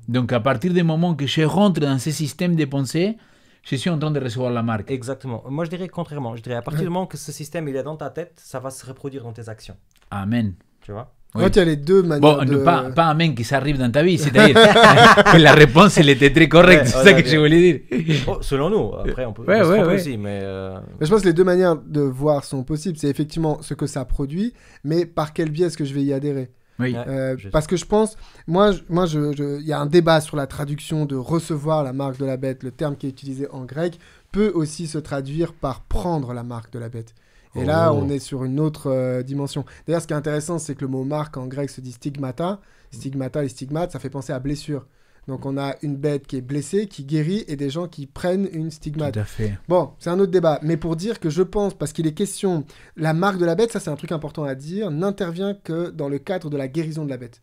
Donc à partir du moment que je rentre dans ce système de pensée, je suis en train de recevoir la marque. Exactement. Moi, je dirais contrairement. Je dirais à partir du moment que ce système il est dans ta tête, ça va se reproduire dans tes actions. Amen. Tu vois oui. tu as les deux manières. Bon, pas, pas amen qui s'arrive dans ta vie, c'est-à-dire que la réponse, elle était très correcte, c'est ça que je voulais dire. Oh, selon nous, après, on peut, Ouais, ouais. aussi, euh, mais. Je pense que les deux manières de voir sont possibles. C'est effectivement ce que ça produit, mais par quel biais est-ce que je vais y adhérer euh, parce que je pense, moi, moi, il y a un débat sur la traduction de recevoir la marque de la bête. Le terme qui est utilisé en grec peut aussi se traduire par prendre la marque de la bête. Et là, oh. on est sur une autre euh, dimension. D'ailleurs, ce qui est intéressant, c'est que le mot marque en grec se dit stigmata. Stigmata, les stigmate ça fait penser à blessure. Donc on a une bête qui est blessée, qui guérit, et des gens qui prennent une stigmate. Tout Bon, c'est un autre débat. Mais pour dire que je pense, parce qu'il est question, la marque de la bête, ça c'est un truc important à dire, n'intervient que dans le cadre de la guérison de la bête.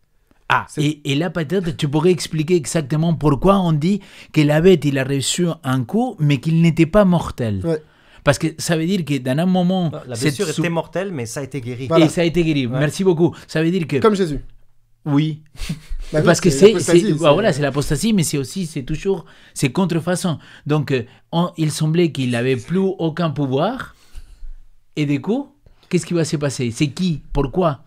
Ah, et, et, là peut-être tu pourrais expliquer exactement pourquoi on dit que la bête, il a reçu un coup, mais qu'il n'était pas mortel. Parce que ça veut dire que dans un moment... Ah, la blessure était mortelle, mais ça a été guéri. Et ça a été guéri. Merci beaucoup. Ça veut dire que... Comme Jésus. Oui. parce que c'est, ah, voilà, c'est l'apostasie, mais c'est aussi, c'est toujours, c'est contrefaçon. Donc, euh, il semblait qu'il n'avait plus aucun pouvoir. Et du coup, qu'est-ce qui va se passer C'est qui Pourquoi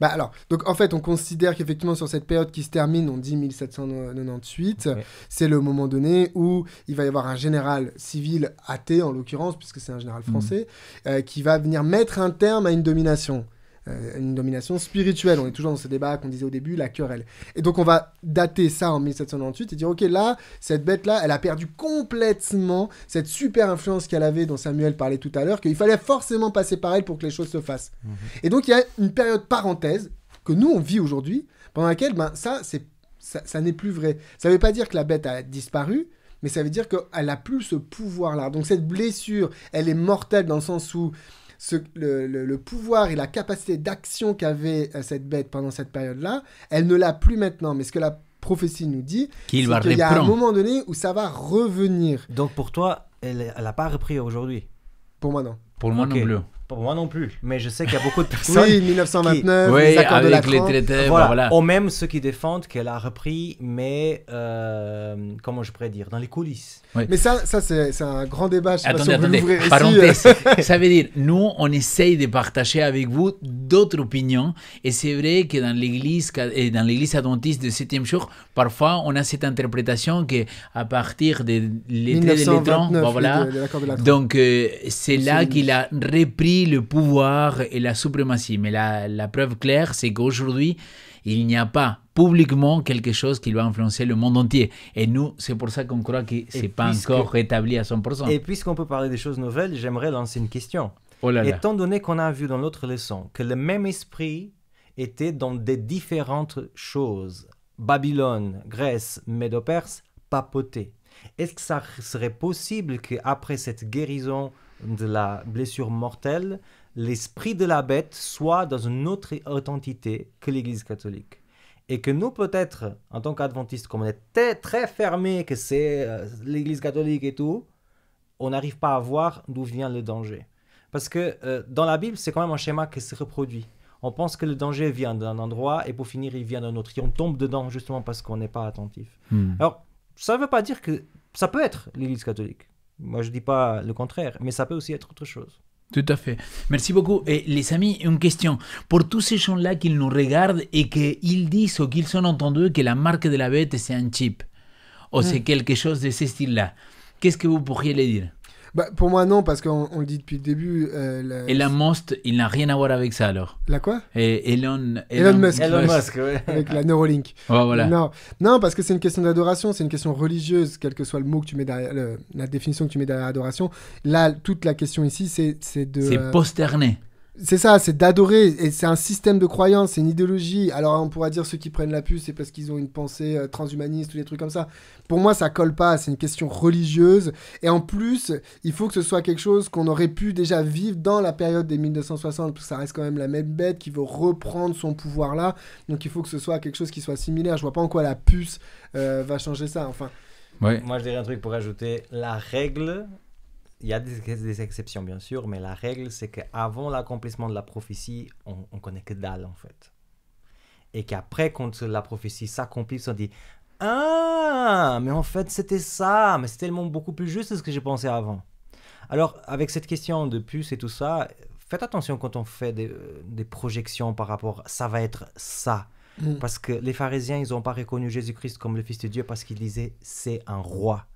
bah alors, donc en fait, on considère qu'effectivement sur cette période qui se termine, on dit 1798, c'est le moment donné où il va y avoir un général civil athée en l'occurrence, puisque c'est un général mmh. français, euh, qui va venir mettre un terme à une domination. Euh, une domination spirituelle. On est toujours dans ce débat qu'on disait au début, la querelle. Et donc on va dater ça en 1798 et dire, ok, là, cette bête-là, elle a perdu complètement cette super influence qu'elle avait dont Samuel parlait tout à l'heure, qu'il fallait forcément passer par elle pour que les choses se fassent. Mhm. Et donc il y a une période parenthèse que nous, on vit aujourd'hui, pendant laquelle, ben, ça, c'est, ça, ça n'est plus vrai. Ça ne veut pas dire que la bête a disparu, mais ça veut dire qu'elle n'a plus ce pouvoir-là. Donc cette blessure, elle est mortelle dans le sens où le, pouvoir et la capacité d'action qu'avait euh, cette bête pendant cette période-là, elle ne l'a plus maintenant. Mais ce que la prophétie nous dit, qu'il y a un moment donné où ça va revenir. Donc pour toi, elle n'a pas repris aujourd'hui Pour moi, non. Pour moi non plus. Pas moi non plus, mais je sais qu'il y a beaucoup de personnes. oui, 1929, les accords de la Ou même ceux qui défendent qu'elle a repris, mais euh, comment je pourrais dire, dans les coulisses. Mais ça, ça c'est un grand débat. attendez, attendez. Euh. ça veut dire, nous, on essaye de partager avec vous d'autres opinions. Et c'est vrai que dans l'église, dans l'église adventiste du 7e jour, parfois, on a cette interprétation Qu'à à partir bah, de l'été de voilà, donc euh, c'est là qu'il a repris le pouvoir et la suprématie, mais la, preuve claire, c'est qu'aujourd'hui, il n'y a pas publiquement quelque chose qui va influencer le monde entier. Et nous, c'est pour ça qu'on croit que ce n'est pas encore rétabli à 100%. Et puisqu'on peut parler des choses nouvelles, j'aimerais lancer une question. Oh Étant donné qu'on a vu dans l'autre leçon que le même esprit était dans des différentes choses, Babylone, Grèce, médo Papauté, est-ce que ça serait possible qu'après cette guérison de la blessure mortelle, l'esprit de la bête soit dans une autre identité que l'Église catholique. Et que nous, peut-être, en tant qu'adventistes, comme on est très, fermé que c'est euh, l'Église catholique et tout, on n'arrive pas à voir d'où vient le danger. Parce que euh, dans la Bible, c'est quand même un schéma qui se reproduit. On pense que le danger vient d'un endroit et pour finir, il vient d'un autre. Et on tombe dedans justement parce qu'on n'est pas attentif. Hmm. Alors, ça ne veut pas dire que ça peut être l'Église catholique. Moi, je dis pas le contraire, mais ça peut aussi être autre chose. Tout à fait. Merci beaucoup. Et les amis, une question. Pour tous ces gens-là qui nous regardent et qu'ils disent ou qu'ils sont entendus que la marque de la bête, c'est un chip, ou hmm. c'est quelque chose de ce style-là, qu'est-ce que vous pourriez leur dire bah, Pour moi, non, parce qu'on le dit depuis le début. Euh, la... Elon Musk, il n'a rien à voir avec ça alors. La quoi Et Elon, Elon, Musk. Elon Avec la Neuralink. voilà. non. non, parce que c'est une question d'adoration, c'est une question religieuse, quel que soit le mot que tu mets derrière, la définition que tu mets derrière l'adoration. Là, toute la question ici, c'est de. C'est euh... C'est ça, c'est d'adorer. Et c'est un système de croyance, c'est une idéologie. Alors on pourra dire ceux qui prennent la puce, c'est parce qu'ils ont une pensée euh, transhumaniste ou des trucs comme ça. Pour moi, ça colle pas. C'est une question religieuse. Et en plus, il faut que ce soit quelque chose qu'on aurait pu déjà vivre dans la période des 1960, parce que ça reste quand même la même bête qui veut reprendre son pouvoir là. Donc il faut que ce soit quelque chose qui soit similaire. Je vois pas en quoi la puce euh, va changer ça. Enfin. Moi, je dirais un truc pour ajouter. La règle il y a des, exceptions, bien sûr, mais la règle, c'est qu'avant l'accomplissement de la prophétie, on, ne connaît que dalle, en fait. Et qu'après, quand la prophétie s'accomplit, on dit Ah, mais en fait, c'était ça, mais c'est tellement beaucoup plus juste que ce que j'ai pensé avant. Alors, avec cette question de puce et tout ça, faites attention quand on fait des, euh, projections par rapport ça va être ça. Mm. Parce que les pharisiens, ils n'ont pas reconnu Jésus-Christ comme le Fils de Dieu parce qu'ils disaient c'est un roi.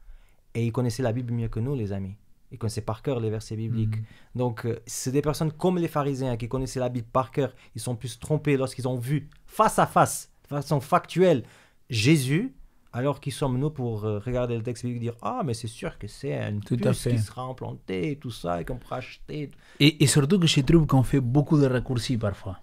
Et ils connaissaient la Bible mieux que nous, les amis ils connaissaient par cœur les versets bibliques. Mm. Donc, euh, c'est des personnes comme les pharisiens qui connaissaient la Bible par cœur. Ils sont plus trompés lorsqu'ils ont vu face à face, de façon factuelle, Jésus, alors qu'ils sont nous pour euh, regarder le texte biblique et dire Ah, mais c'est sûr que c'est un tout qui sera implanté, et tout ça, et qu'on pourra acheter. Et, et, surtout que je trouve qu'on fait beaucoup de raccourcis parfois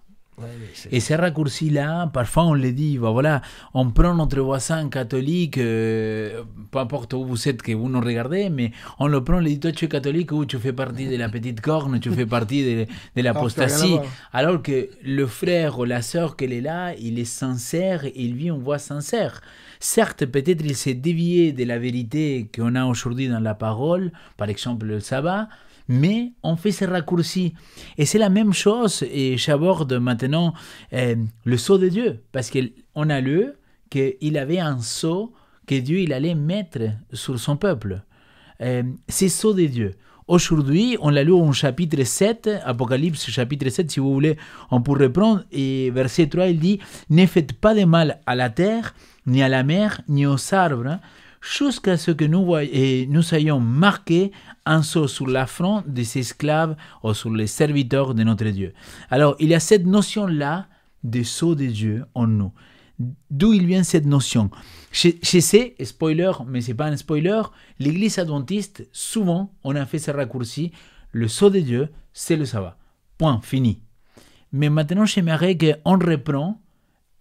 et ces raccourcis-là, parfois on le dit, bah, voilà, on prend notre voisin catholique, euh, peu importe où vous êtes que vous nous regardez, mais on le prend, on lui dit, toi tu es catholique ou tu fais partie de la petite corne, tu fais partie de, l'apostasie. Alors que le frère ou la sœur qu'elle est là, il est sincère et lui on voit sincère. Certes, peut-être il s'est dévié de la vérité qu'on a aujourd'hui dans la parole, par exemple le sabbat, mais on fait ces raccourcis. Et c'est la même chose, et j'aborde maintenant euh, le sceau de Dieu, parce qu'on a lu qu'il avait un sceau que Dieu il allait mettre sur son peuple. C'est euh, c'est sceau de Dieu. Aujourd'hui, on l'a lu au chapitre 7, Apocalypse chapitre 7, si vous voulez, on pourrait prendre. et verset 3, il dit, Ne faites pas de mal à la terre, ni à la mer, ni aux arbres, jusqu'à ce que nous, voy et nous soyons marqués un saut sur l'affront des esclaves ou sur les serviteurs de notre Dieu. Alors, il y a cette notion-là des sceaux de Dieu en nous. D'où il vient cette notion Je sais, spoiler, mais c'est pas un spoiler, l'église adventiste, souvent, on a fait ce raccourci, le sceau de Dieu, c'est le sabbat. Point, fini. Mais maintenant, j'aimerais qu'on reprend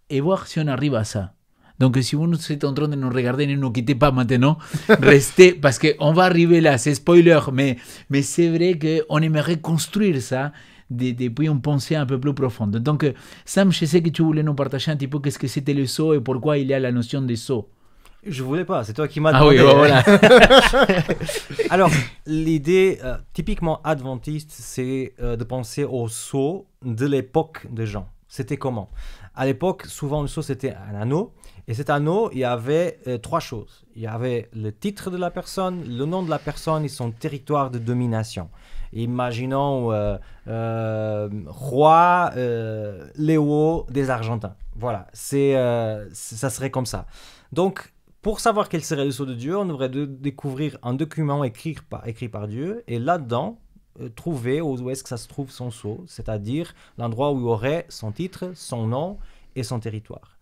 et voir si on arrive à ça. Donc, si vous êtes en train de nous regarder, ne nous quittez pas maintenant. Restez, parce qu'on va arriver là, c'est spoiler, mais, mais c'est vrai qu'on aimerait construire ça depuis une pensée un peu plus profonde. Donc, Sam, je sais que tu voulais nous partager un petit peu qu'est-ce que c'était le saut et pourquoi il y a la notion de saut. Je voulais pas, c'est toi qui m'as demandé. Ah oui, bah voilà. Alors, l'idée euh, typiquement adventiste, c'est euh, de penser au saut de l'époque de Jean. C'était comment À l'époque, souvent le saut, c'était un anneau et cet anneau, il y avait euh, trois choses. Il y avait le titre de la personne, le nom de la personne et son territoire de domination. Imaginons euh, euh, roi Léo des Argentins. Voilà, c'est ça serait comme ça. Donc, pour savoir quel serait le sceau de Dieu, on devrait découvrir un document écrit par, écrit par Dieu et là-dedans, trouver où est-ce que ça se trouve son sceau, c'est-à-dire l'endroit où il aurait son titre, son nom et son territoire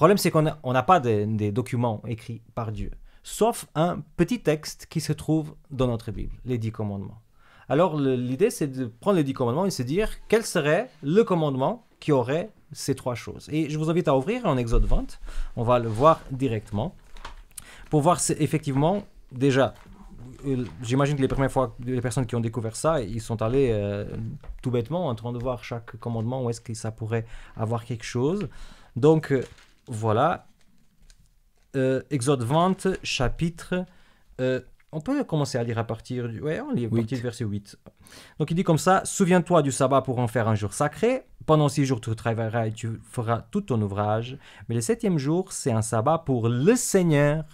problème, c'est qu'on n'a pas des documents écrits par Dieu, sauf un petit texte qui se trouve dans notre Bible, les dix commandements. Alors l'idée, c'est de prendre les dix commandements et se dire quel serait le commandement qui aurait ces trois choses. Et je vous invite à ouvrir en Exode 20, on va le voir directement, pour voir effectivement déjà euh, j'imagine que les premières fois, les personnes qui ont découvert ça, ils sont allés euh, tout bêtement en train de voir chaque commandement où est-ce que ça pourrait avoir quelque chose. Donc, euh, voilà. Euh, Exode 20, chapitre. Euh, on peut commencer à lire à partir du, ouais, on lit verset 8. Donc il dit comme ça Souviens-toi du sabbat pour en faire un jour sacré. Pendant six jours, tu travailleras et tu feras tout ton ouvrage. Mais le septième jour, c'est un sabbat pour le Seigneur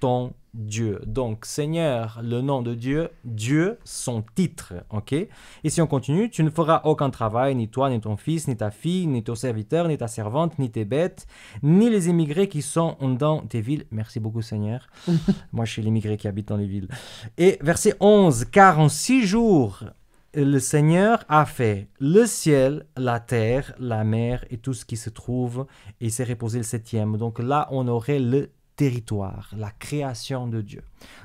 ton Dieu. Donc, Seigneur, le nom de Dieu, Dieu, son titre. OK Et si on continue, tu ne feras aucun travail, ni toi, ni ton fils, ni ta fille, ni ton serviteur, ni ta servante, ni tes bêtes, ni les immigrés qui sont dans tes villes. Merci beaucoup, Seigneur. Moi, je suis l'immigré qui habite dans les villes. Et verset 11 Car en six jours, le Seigneur a fait le ciel, la terre, la mer et tout ce qui se trouve, et s'est reposé le septième. Donc là, on aurait le territoire, la création de Dieu.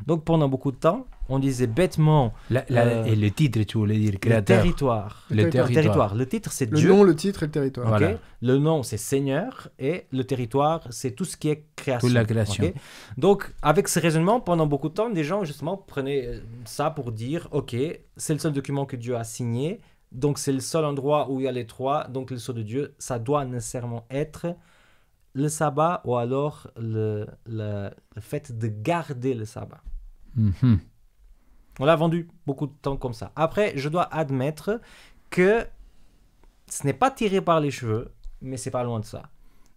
Donc pendant beaucoup de temps, on disait bêtement. Euh, et le titre, tu voulais dire créateur. Le territoire. Le, territoire. Le titre, c'est Dieu. Le nom, le titre et le territoire. Le nom, c'est Seigneur et le territoire, c'est tout ce qui est création. Toute la création. Donc, avec ce raisonnement, pendant beaucoup de temps, des gens, justement, prenaient euh, ça pour dire OK, c'est le seul document que Dieu a signé, donc c'est le seul endroit où il y a les trois, donc le sceau de Dieu, ça doit nécessairement être le sabbat ou alors le, le, fait de garder le sabbat. Mhm. On l'a vendu beaucoup de temps comme ça. Après, je dois admettre que ce n'est pas tiré par les cheveux, mais c'est pas loin de ça.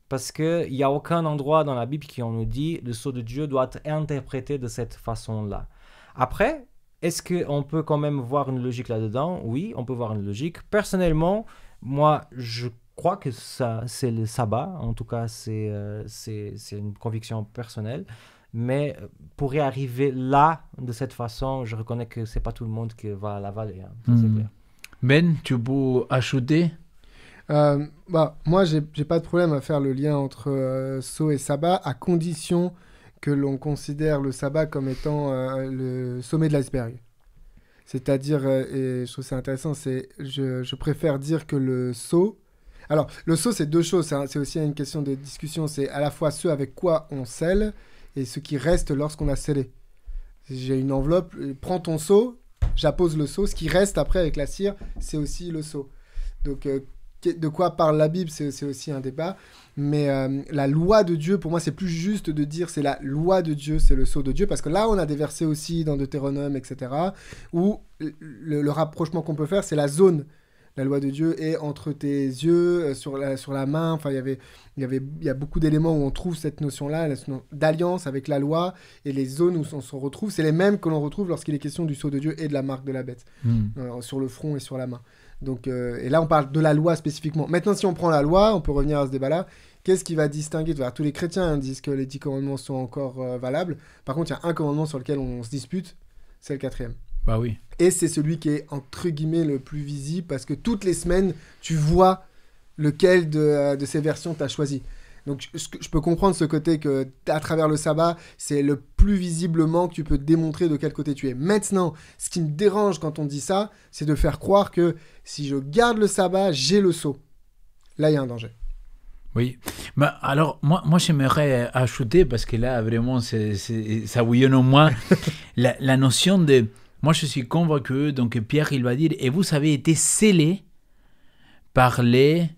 Parce qu'il n'y a aucun endroit dans la Bible qui on nous dit le sceau de Dieu doit être interprété de cette façon-là. Après, est-ce qu'on peut quand même voir une logique là-dedans Oui, on peut voir une logique. Personnellement, moi, je crois que ça, c'est le sabbat, en tout cas, c'est, euh, c'est, une conviction personnelle. Mais euh, pour y arriver là, de cette façon, je reconnais que c'est pas tout le monde qui va à la vallée. Ben, tu peux ajouter euh, bah, Moi, j'ai pas de problème à faire le lien entre euh, saut et sabbat, à condition que l'on considère le sabbat comme étant euh, le sommet de l'iceberg. C'est-à-dire, et je trouve ça intéressant, c'est je, je préfère dire que le saut alors, le saut, c'est deux choses. C'est aussi une question de discussion. C'est à la fois ce avec quoi on scelle et ce qui reste lorsqu'on a scellé. J'ai une enveloppe, euh, prends ton seau, j'appose le seau. Ce qui reste après avec la cire, c'est aussi le seau. Donc, euh, de quoi parle la Bible, c'est aussi un débat. Mais euh, la loi de Dieu, pour moi, c'est plus juste de dire c'est la loi de Dieu, c'est le sceau de Dieu, parce que là, on a des versets aussi dans Deutéronome, etc., où le rapprochement qu'on peut faire, c'est la zone la loi de Dieu est entre tes yeux, euh, sur la, main. Enfin, il y avait, y avait, a beaucoup d'éléments où on trouve cette notion-là, d'alliance avec la loi et les zones où on se retrouve. C'est les mêmes que l'on retrouve lorsqu'il est question du sceau de Dieu et de la marque de la bête hmm. euh, sur le front et sur la main. Donc, euh, et là, on parle de la loi spécifiquement. Maintenant, si on prend la loi, on peut revenir à ce débat-là. Qu'est-ce qui va distinguer Tous les chrétiens hein, disent que les dix commandements sont encore valables. Par contre, il y a un commandement sur lequel on se dispute, c'est le quatrième. Bah Et c'est celui qui est entre guillemets le plus visible parce que toutes les semaines, tu vois lequel de, euh, de ces versions tu as choisi. Donc je, peux comprendre ce côté que à travers le sabbat, c'est le plus visiblement que tu peux démontrer de quel côté tu es. Maintenant, ce qui me dérange quand on dit ça, c'est de faire croire que si je garde le sabbat, j'ai le saut. Là, il y a un danger. Oui. Bah, alors, moi, moi j'aimerais ajouter, parce que là, vraiment, ça bouillonne au moins la, la, notion de moi, je suis convaincu, donc Pierre, il va dire, et vous avez été scellé par les,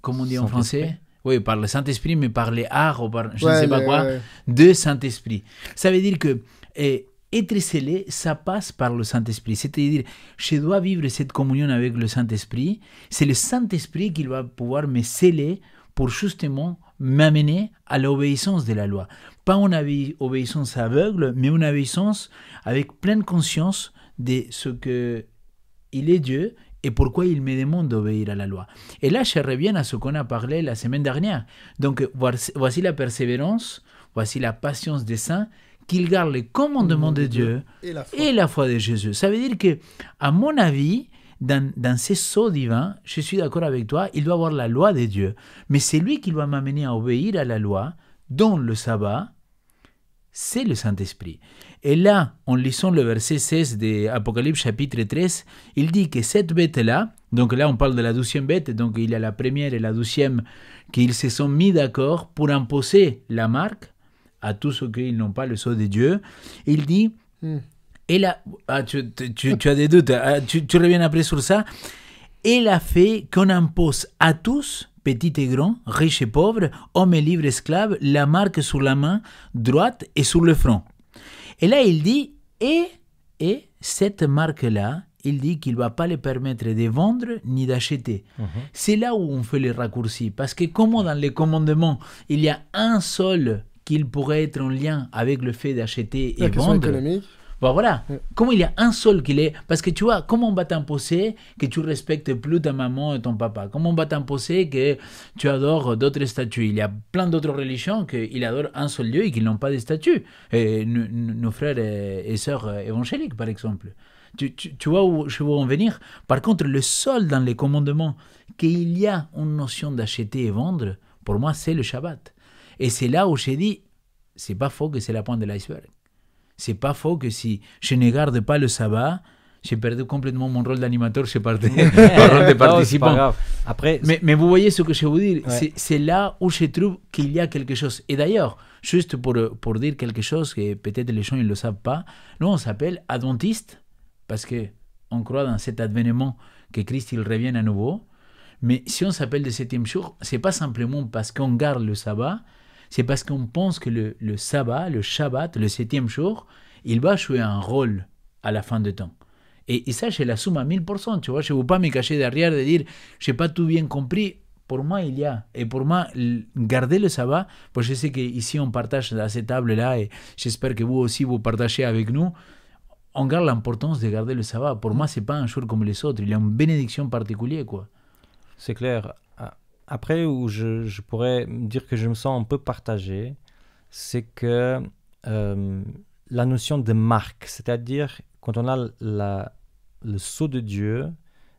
comment on dit en français Oui, par le Saint-Esprit, mais par les arts, je ne sais pas quoi, de Saint-Esprit. Ça veut dire que eh, être scellé, ça passe par le Saint-Esprit. C'est-à-dire, je dois vivre cette communion avec le Saint-Esprit. C'est le Saint-Esprit qui va pouvoir me sceller pour justement m'amener à l'obéissance de la loi pas une obéissance aveugle, mais une obéissance avec pleine conscience de ce que il est Dieu et pourquoi il me demande d'obéir à la loi. Et là, je reviens à ce qu'on a parlé la semaine dernière. Donc, voici la persévérance, voici la patience des saints qu'ils gardent les commandements de Dieu et la, foi. de Jésus. Ça veut dire que, à mon avis, dans, ces sauts divins, je suis d'accord avec toi, il doit avoir la loi de Dieu. Mais c'est lui qui doit m'amener à obéir à la loi, dont le sabbat, c'est le Saint-Esprit. Et là, en lisant le verset 16 de Apocalypse chapitre 13, il dit que cette bête-là, donc là on parle de la douzième bête, donc il y a la première et la douzième, qu'ils se sont mis d'accord pour imposer la marque à tous ceux qui n'ont pas le sceau de Dieu. Il dit, hmm. et là, ah, tu, as des doutes, ah, tu, tu reviens après sur ça, elle a fait qu'on impose à tous petit et grand, riche et pauvre, homme et libre esclave, la marque sur la main droite et sur le front. Et là, il dit, et, et cette marque-là, il dit qu'il ne va pas les permettre de vendre ni d'acheter. Mhm. C'est là où on fait les raccourcis, parce que comment dans les commandements, il y a un seul qu'il pourrait être en lien avec le fait d'acheter et vendre voilà. Mm. Comment il y a un seul qui est, Parce que tu vois, comment on va t'imposer que tu respectes plus ta maman et ton papa Comment on va t'imposer que tu adores d'autres statues Il y a plein d'autres religions qui adorent un seul Dieu et qui n'ont pas de statues. nos frères et, sœurs évangéliques, par exemple. Tu, vois où je veux en venir Par contre, le seul dans les commandements qu'il y a une notion d'acheter et vendre, pour moi, c'est le Shabbat. Et c'est là où j'ai dit, c'est pas faux que c'est la pointe de l'iceberg. C'est pas faux que si je ne garde pas le sabbat, j'ai perdu complètement mon rôle d'animateur, j'ai perdu mon rôle de participant. Après, mais, vous voyez ce que je veux dire C'est là où je trouve qu'il y a quelque chose. Et d'ailleurs, juste pour, pour dire quelque chose que peut-être les gens ne le savent pas, nous on s'appelle adventiste parce que on croit dans cet advenement que Christ il revienne à nouveau. Mais si on s'appelle de septième jour, c'est pas simplement parce qu'on garde le sabbat, c'est parce qu'on pense que le, sabbat, le shabbat, le septième jour, il va jouer un rôle à la fin de temps. Et, et ça, je l'assume à 1000%, tu vois, je ne veux pas me cacher derrière de dire, n'ai pas tout bien compris, pour moi, il y a. Et pour moi, garder le sabbat, parce que je sais qu'ici, on partage à cette table-là, et j'espère que vous aussi, vous partagez avec nous, on garde l'importance de garder le sabbat. Pour moi, c'est pas un jour comme les autres. Il y a une bénédiction particulière, quoi. C'est clair après où je, pourrais dire que je me sens un peu partagé, c'est que euh, la notion de marque, c'est-à-dire quand on a la, le sceau de Dieu,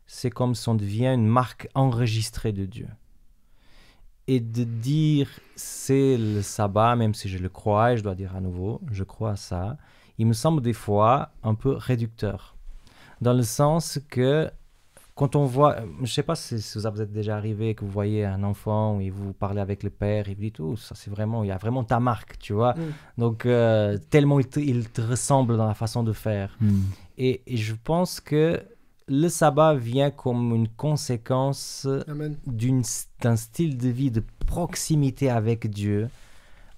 c'est comme si on devient une marque enregistrée de Dieu. Et de dire c'est le sabbat, même si je le crois, et je dois dire à nouveau, je crois à ça, il me semble des fois un peu réducteur. Dans le sens que quand on voit, euh, je sais pas si, ça vous êtes déjà arrivé que vous voyez un enfant et vous parlez avec le père, il vous dit tout, oh, ça c'est vraiment, il y a vraiment ta marque, tu vois. Mm. Donc euh, tellement il te, ressemble dans la façon de faire. Mm. et, je pense que le sabbat vient comme une conséquence d'un style de vie de proximité avec Dieu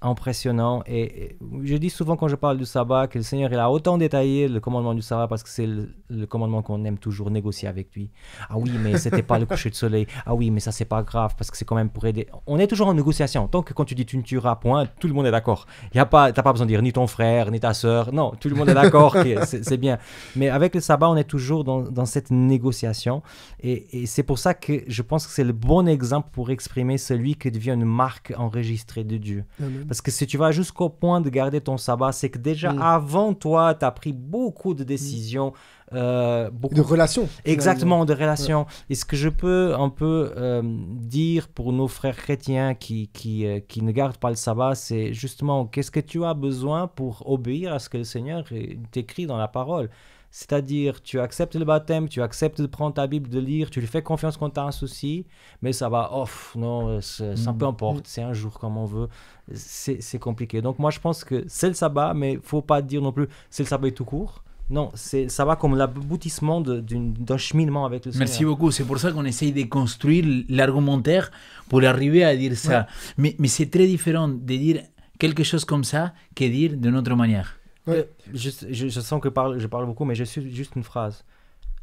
impressionnant. Et, je dis souvent quand je parle du sabbat que le Seigneur il a autant détaillé le commandement du sabbat parce que c'est le, commandement qu'on aime toujours négocier avec lui. Ah oui, mais c'était pas le coucher de soleil. Ah oui, mais ça c'est pas grave parce que c'est quand même pour aider. On est toujours en négociation. Tant que quand tu dis tu ne tueras point, tout le monde est d'accord. Il y a pas, t'as pas besoin de dire ni ton frère ni ta sœur. Non, tout le monde est d'accord. c'est bien. Mais avec le sabbat, on est toujours dans, cette négociation. Et, c'est pour ça que je pense que c'est le bon exemple pour exprimer celui qui devient une marque enregistrée de Dieu. Amen. Parce que si tu vas jusqu'au point de garder ton sabbat, c'est que déjà mm. avant toi, tu as pris beaucoup de décisions. Euh, de relations. Exactement, de relations. Et ce que je peux un peu euh, dire pour nos frères chrétiens qui, qui, euh, qui ne gardent pas le sabbat, c'est justement qu'est-ce que tu as besoin pour obéir à ce que le Seigneur t'écrit dans la parole. C'est-à-dire, tu acceptes le baptême, tu acceptes de prendre ta Bible, de lire, tu lui fais confiance quand tu as un souci, mais ça va, off, non, ça peu mm. importe, c'est un jour comme on veut, c'est compliqué. Donc moi, je pense que c'est le sabbat, mais faut pas dire non plus, c'est le sabbat tout court. Non, ça va comme l'aboutissement d'un cheminement avec le Seigneur. Merci beaucoup. C'est pour ça qu'on essaye de construire l'argumentaire pour arriver à dire ça. Mais, c'est très différent de dire quelque chose comme ça que dire d'une autre manière. Euh, je, sens que parle, je parle beaucoup, mais je suis juste une phrase.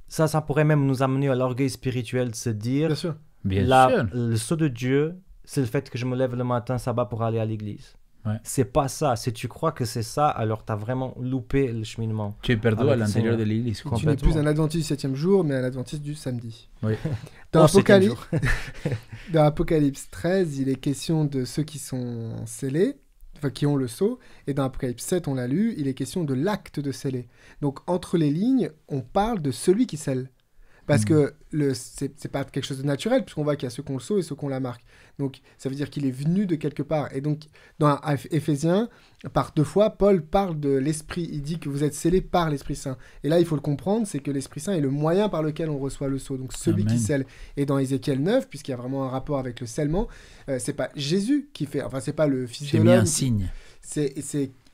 Ça, ça pourrait même nous amener à l'orgueil spirituel de se dire Bien sûr. Bien sûr. Le saut de Dieu, c'est le fait que je me lève le matin sabbat pour aller à l'église. C'est pas ça. Si tu crois que c'est ça, alors t'as vraiment loupé le cheminement. Tu es perdu à l'intérieur de l'église. Tu n'es plus un adventiste du septième jour, mais un adventiste du samedi. Oui. Dans, l'apocalypse Dans Apocalypse 13, il est question de ceux qui sont scellés qui ont le sceau, et dans Apocalypse 7, on l'a lu, il est question de l'acte de sceller. Donc entre les lignes, on parle de celui qui scelle. Parce mmh. que ce n'est pas quelque chose de naturel, puisqu'on voit qu'il y a ceux qui ont le sceau et ceux qui ont la marque. Donc ça veut dire qu'il est venu de quelque part. Et donc dans Éphésiens, par deux fois, Paul parle de l'Esprit. Il dit que vous êtes scellés par l'Esprit Saint. Et là, il faut le comprendre, c'est que l'Esprit Saint est le moyen par lequel on reçoit le sceau. Donc celui qui scelle. Et dans Ézéchiel 9, puisqu'il y a vraiment un rapport avec le scellement, Ce euh, c'est pas Jésus qui fait, enfin c'est pas le Fils de l'homme. un signe. C'est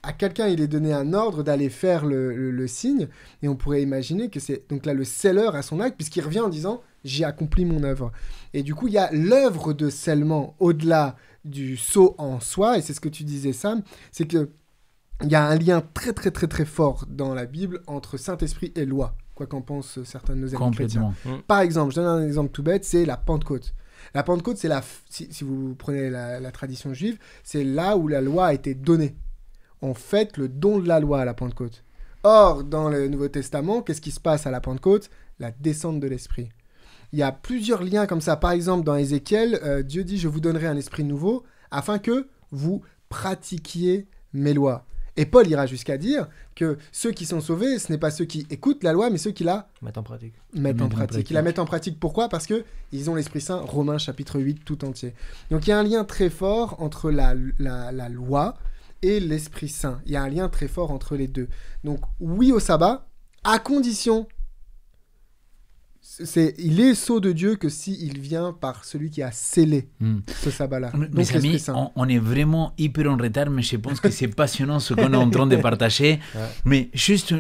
à quelqu'un, il est donné un ordre d'aller faire le, signe, et on pourrait imaginer que c'est donc là le scelleur à son acte, puisqu'il revient en disant j'ai accompli mon œuvre. Et du coup, il y a l'œuvre de scellement au-delà du saut en soi, et c'est ce que tu disais Sam, c'est que il y a un lien très très très très fort dans la Bible entre Saint-Esprit et loi, quoi qu'en pensent euh, certains de nos amis chrétiens. Mm. Par exemple, je donne un exemple tout bête, c'est la Pentecôte. La Pentecôte, c'est la, si, vous prenez la, tradition juive, c'est là où la loi a été donnée. En fait, le don de la loi à la Pentecôte. Or, dans le Nouveau Testament, qu'est-ce qui se passe à la Pentecôte La descente de l'Esprit il y a plusieurs liens comme ça. Par exemple, dans Ézéchiel, euh, Dieu dit, je vous donnerai un esprit nouveau afin que vous pratiquiez mes lois. Et Paul ira jusqu'à dire que ceux qui sont sauvés, ce n'est pas ceux qui écoutent la loi, mais ceux qui la mettent en pratique. en pratique. Ils la mettent en pratique. Pourquoi Parce que ils ont l'Esprit Saint, Romains chapitre 8 tout entier. Donc il y a un lien très fort entre la loi et l'Esprit Saint. Il y a un lien très fort entre les deux. Donc oui au sabbat, à condition c'est il est sot de Dieu que s'il vient par celui qui a scellé hmm. ce sabbat-là. Mes amis, on, est vraiment hyper en retard, mais je pense que c'est passionnant ce qu'on est en train de partager. Mais juste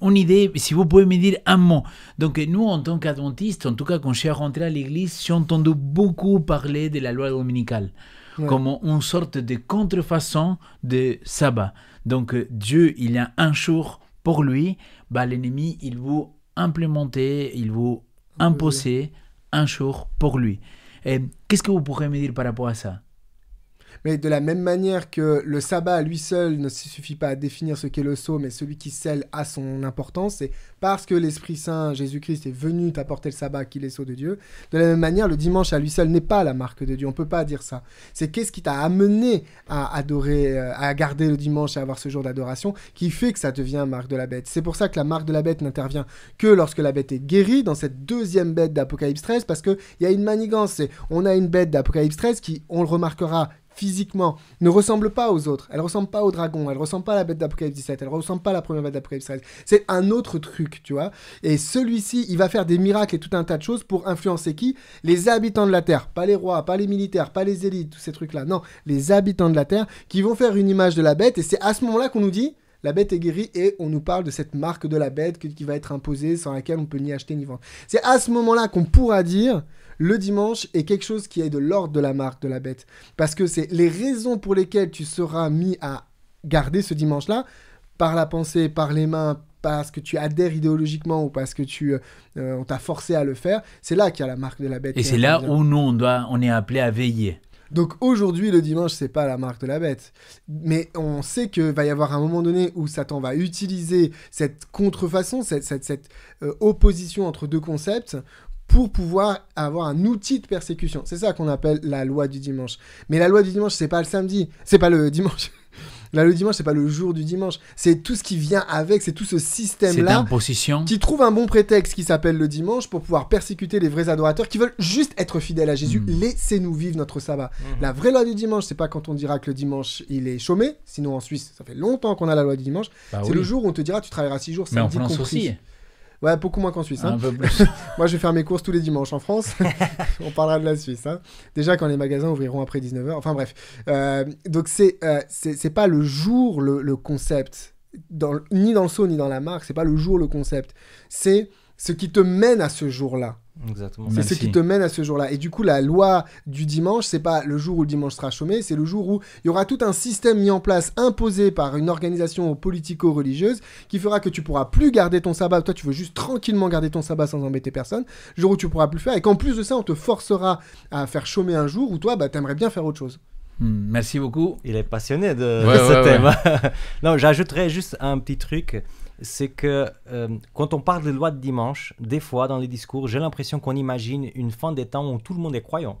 une, idée, si vous pouvez me dire un mot. Donc nous, en tant qu'adventistes, en tout cas quand je suis rentré à l'église, j'ai entendu beaucoup parler de la loi dominicale comme une sorte de contrefaçon de sabbat. Donc euh, Dieu, il y a un jour pour lui, bah, l'ennemi, il vous implémenter, il vous imposer un jour pour lui. Qu'est-ce que vous pourrez me dire par rapport à ça mais de la même manière que le sabbat à lui seul ne suffit pas à définir ce qu'est le sceau, mais celui qui scelle a son importance, c'est parce que l'Esprit Saint, Jésus-Christ, est venu t'apporter le sabbat qu'il est sceau de Dieu. De la même manière, le dimanche à lui seul n'est pas la marque de Dieu. On ne peut pas dire ça. C'est qu'est-ce qui t'a amené à adorer, euh, à garder le dimanche et à avoir ce jour d'adoration qui fait que ça devient marque de la bête. C'est pour ça que la marque de la bête n'intervient que lorsque la bête est guérie dans cette deuxième bête d'Apocalypse 13 parce qu'il y a une manigance. On a une bête d'Apocalypse 13 qui, on le remarquera, physiquement, ne ressemble pas aux autres. Elle ressemble pas au dragon, elle ressemble pas à la bête d'Apocalypse 17, elle ressemble pas à la première bête d'Apocalypse 13. C'est un autre truc, tu vois. Et celui-ci, il va faire des miracles et tout un tas de choses pour influencer qui Les habitants de la Terre. Pas les rois, pas les militaires, pas les élites, tous ces trucs-là. Non, les habitants de la Terre qui vont faire une image de la bête. Et c'est à ce moment-là qu'on nous dit, la bête est guérie et on nous parle de cette marque de la bête qui va être imposée sans laquelle on peut ni acheter ni vendre. C'est à ce moment-là qu'on pourra dire le dimanche est quelque chose qui est de l'ordre de la marque de la bête. Parce que c'est les raisons pour lesquelles tu seras mis à garder ce dimanche-là, par la pensée, par les mains, parce que tu adhères idéologiquement ou parce que tu euh, on t'a forcé à le faire, c'est là qu'il y a la marque de la bête. Et c'est là où nous on doit on est appelé à veiller. Donc aujourd'hui le dimanche c'est pas la marque de la bête, mais on sait que va y avoir un moment donné où Satan va utiliser cette contrefaçon, cette, euh, opposition entre deux concepts pour pouvoir avoir un outil de persécution. C'est ça qu'on appelle la loi du dimanche. Mais la loi du dimanche, c'est pas le samedi, c'est pas le dimanche. Là, le dimanche, c'est pas le jour du dimanche. C'est tout ce qui vient avec, c'est tout ce système-là. Qui trouve un bon prétexte qui s'appelle le dimanche pour pouvoir persécuter les vrais adorateurs qui veulent juste être fidèles à Jésus. Mm. Laissez-nous vivre notre sabbat. Mhm. La vraie loi du dimanche, c'est pas quand on dira que le dimanche, il est chômé. Sinon, en Suisse, ça fait longtemps qu'on a la loi du dimanche. Bah c'est le jour où on te dira, tu travailleras six jours, Mais en compris. Ouais, beaucoup moins qu'en Suisse. Hein. Moi, je vais faire mes courses tous les dimanches en France. On parlera de la Suisse. Hein. Déjà, quand les magasins ouvriront après 19h. Enfin, bref. Euh, donc, euh, c'est c'est pas le jour le, concept, dans, ni dans le saut, ni dans la marque. C'est pas le jour le concept. C'est ce qui te mène à ce jour-là. C'est ce qui te mène à ce jour-là. Et du coup, la loi du dimanche, c'est pas le jour où le dimanche sera chômé, c'est le jour où il y aura tout un système mis en place, imposé par une organisation politico-religieuse, qui fera que tu pourras plus garder ton sabbat. Toi, tu veux juste tranquillement garder ton sabbat sans embêter personne. Le jour où tu pourras plus faire. Et qu'en plus de ça, on te forcera à faire chômer un jour où toi, bah, aimerais bien faire autre chose. Hmm, merci beaucoup. Il est passionné de ce thème. non, j'ajouterais juste un petit truc c'est que euh, quand on parle de lois de dimanche, des fois dans les discours, j'ai l'impression qu'on imagine une fin des temps où tout le monde est croyant.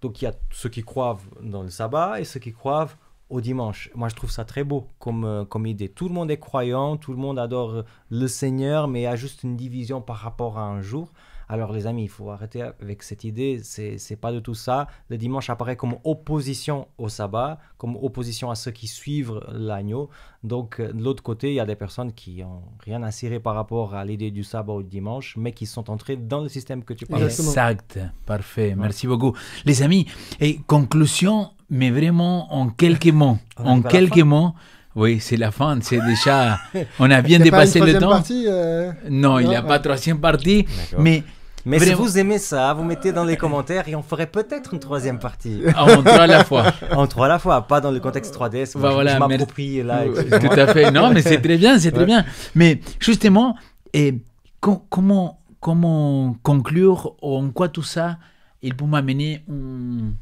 Donc il y a ceux qui croient dans le sabbat et ceux qui croient au dimanche. Moi, je trouve ça très beau comme, euh, comme idée. Tout le monde est croyant, tout le monde adore le Seigneur, mais il y a juste une division par rapport à un jour. Alors les amis, il faut arrêter avec cette idée, c'est pas de tout ça. Le dimanche apparaît comme opposition au sabbat, comme opposition à ceux qui suivent l'agneau. Donc euh, de l'autre côté, il y a des personnes qui n'ont rien à cirer par rapport à l'idée du sabbat ou du dimanche, mais qui sont entrées dans le système que tu parles. Exact, parfait, merci beaucoup. Les amis, et conclusion, mais vraiment en quelques mots, en quelques mots. Oui, c'est la fin, c'est déjà. On a bien dépassé pas le temps. Partie, euh, Non, il n'y a pas pas troisième partie, mais. Mais si vous aimez ça, vous mettez dans les commentaires et on ferait peut-être une troisième partie. En trois à la fois. en trois à la fois, pas dans le contexte 3 d bah je, voilà, je m'approprie là. Tout à fait. Non, mais c'est très bien, c'est très bien. Mais justement, et comment, comment conclure en quoi tout ça, il peut m'amener un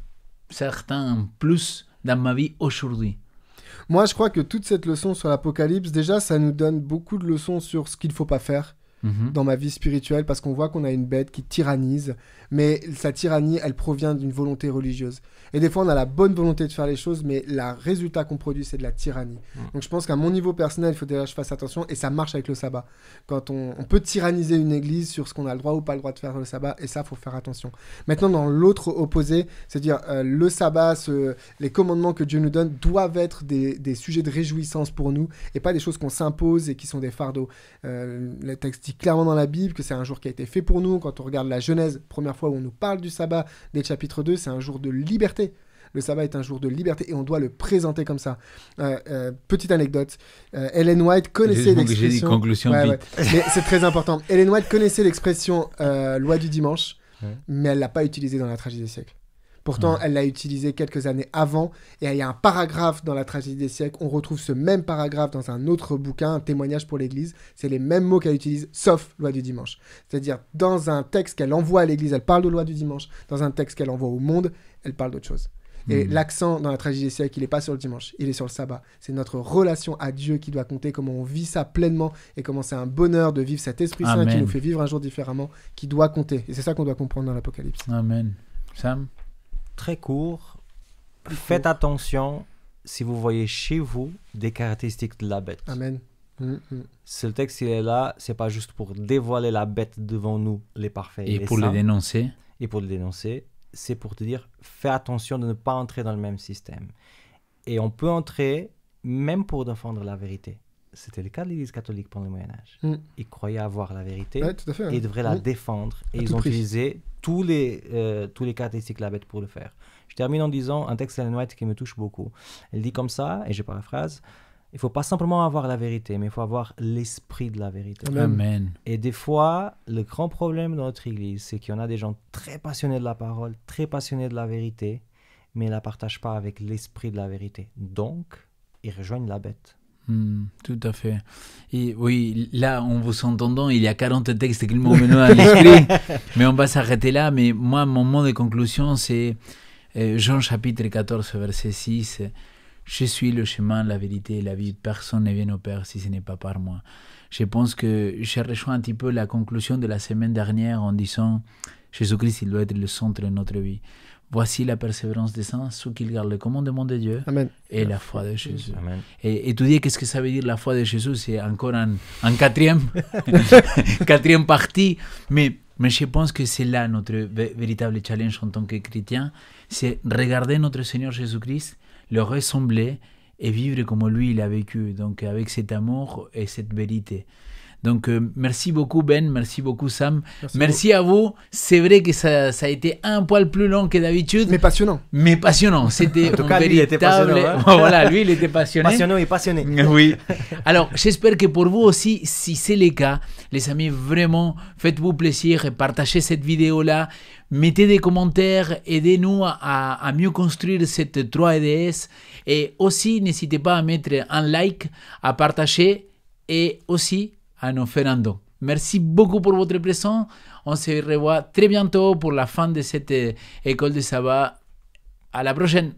certain plus dans ma vie aujourd'hui moi, je crois que toute cette leçon sur l'Apocalypse, déjà, ça nous donne beaucoup de leçons sur ce qu'il ne faut pas faire mhm. dans ma vie spirituelle, parce qu'on voit qu'on a une bête qui tyrannise, mais sa tyrannie, elle provient d'une volonté religieuse. Et des fois, on a la bonne volonté de faire les choses, mais le résultat qu'on produit, c'est de la tyrannie. Hmm. Donc je pense qu'à mon niveau personnel, il faut déjà que je fasse attention, et ça marche avec le sabbat. Quand on, peut tyranniser une église sur ce qu'on a le droit ou pas le droit de faire dans le sabbat, et ça, faut faire attention. Maintenant, dans l'autre opposé, c'est-à-dire euh, le sabbat, les commandements que Dieu nous donne doivent être des, sujets de réjouissance pour nous, et pas des choses qu'on s'impose et qui sont des fardeaux. Euh, le texte dit clairement dans la Bible que c'est un jour qui a été fait pour nous. Quand on regarde la Genèse, première fois où on nous parle du sabbat, dès le chapitre 2, c'est un jour de liberté le sabbat est un jour de liberté et on doit le présenter comme ça. Euh, euh, petite anecdote. Helen euh, Ellen White connaissait l'expression. c'est très important. Ellen White connaissait l'expression loi du dimanche, mais elle l'a pas utilisée dans la tragédie des siècles. Pourtant, elle l'a utilisée quelques années avant, et il y a un paragraphe dans la tragédie des siècles. On retrouve ce même paragraphe dans un autre bouquin, un témoignage pour l'Église. C'est les mêmes mots qu'elle utilise, sauf loi du dimanche. C'est-à-dire, dans un texte qu'elle envoie à l'Église, elle parle de loi du dimanche. Dans un texte qu'elle envoie au monde, elle parle d'autre chose. Et hmm. l'accent dans la tragédie des siècles, il n'est pas sur le dimanche, il est sur le sabbat. C'est notre relation à Dieu qui doit compter, comment on vit ça pleinement et comment c'est un bonheur de vivre cet Esprit Saint qui nous fait vivre un jour différemment, qui doit compter. Et c'est ça qu'on doit comprendre dans l'Apocalypse. Amen. Sam Très court. Faites attention si vous voyez chez vous des caractéristiques de la bête. Amen. Hum, hum. le Ce texte, il est là, c'est pas juste pour dévoiler la bête devant nous, les parfaits. Et, et pour le dénoncer. Et pour le dénoncer, c'est pour te dire fais attention de ne pas entrer dans le même système. Et on peut entrer même pour défendre la vérité. C'était le cas de l'Église catholique pendant le Moyen Âge. Mm. Ils croyaient avoir la vérité et ils devraient la mm. défendre. Et ils ont utilisé tous les, euh, tous les de la bête pour le faire. Je termine en disant un texte la Noite qui me touche beaucoup. Elle dit comme ça, et je paraphrase, il faut pas simplement avoir la vérité, mais il faut avoir l'esprit de la vérité. Amen. Et des fois, le grand problème dans notre Église, c'est qu'il y en a des gens très passionnés de la parole, très passionnés de la vérité, mais ils la partagent pas avec l'esprit de la vérité. Donc, ils rejoignent la bête. Hmm, tout à fait. Et oui, là, en vous entendant, il y a 40 textes qui m'ont venu à l'esprit, mais on va s'arrêter là. Mais moi, mon mot de conclusion, c'est euh, Jean chapitre 14, verset 6. Je suis le chemin, la vérité et la vie. Personne ne vient au Père si ce n'est pas par moi. Je pense que je rejoint un petit peu la conclusion de la semaine dernière en disant Jésus-Christ, il doit être le centre de notre vie. Voici la persévérance des saints, sous qu'il garde le commandement de Dieu et la foi de Jésus. Amen. Et étudier qu'est-ce que ça veut dire la foi de Jésus, c'est encore un, quatrième, quatrième partie. Mais mais je pense que c'est là notre véritable challenge en tant que chrétien, c'est regarder notre Seigneur Jésus-Christ le ressembler et vivre comme lui il a vécu, donc avec cet amour et cette vérité. Donc euh, merci beaucoup Ben, merci beaucoup Sam. Merci, à vous. C'est vrai que ça, a été un poil plus long que d'habitude. Mais passionnant. Mais passionnant. C'était en tout il était passionnant. Hein. voilà, lui, il était passionné. Passionnant et passionné. Oui. Alors j'espère que pour vous aussi, si c'est le cas, les amis, vraiment, faites-vous plaisir et partagez cette vidéo-là. Mettez des commentaires, aidez-nous à, à, mieux construire cette 3DS. E et aussi, n'hésitez pas à mettre un like, à partager et aussi à Fernando. Merci beaucoup pour votre présence. On se revoit très bientôt pour la fin de cette école de sabbat. À la prochaine.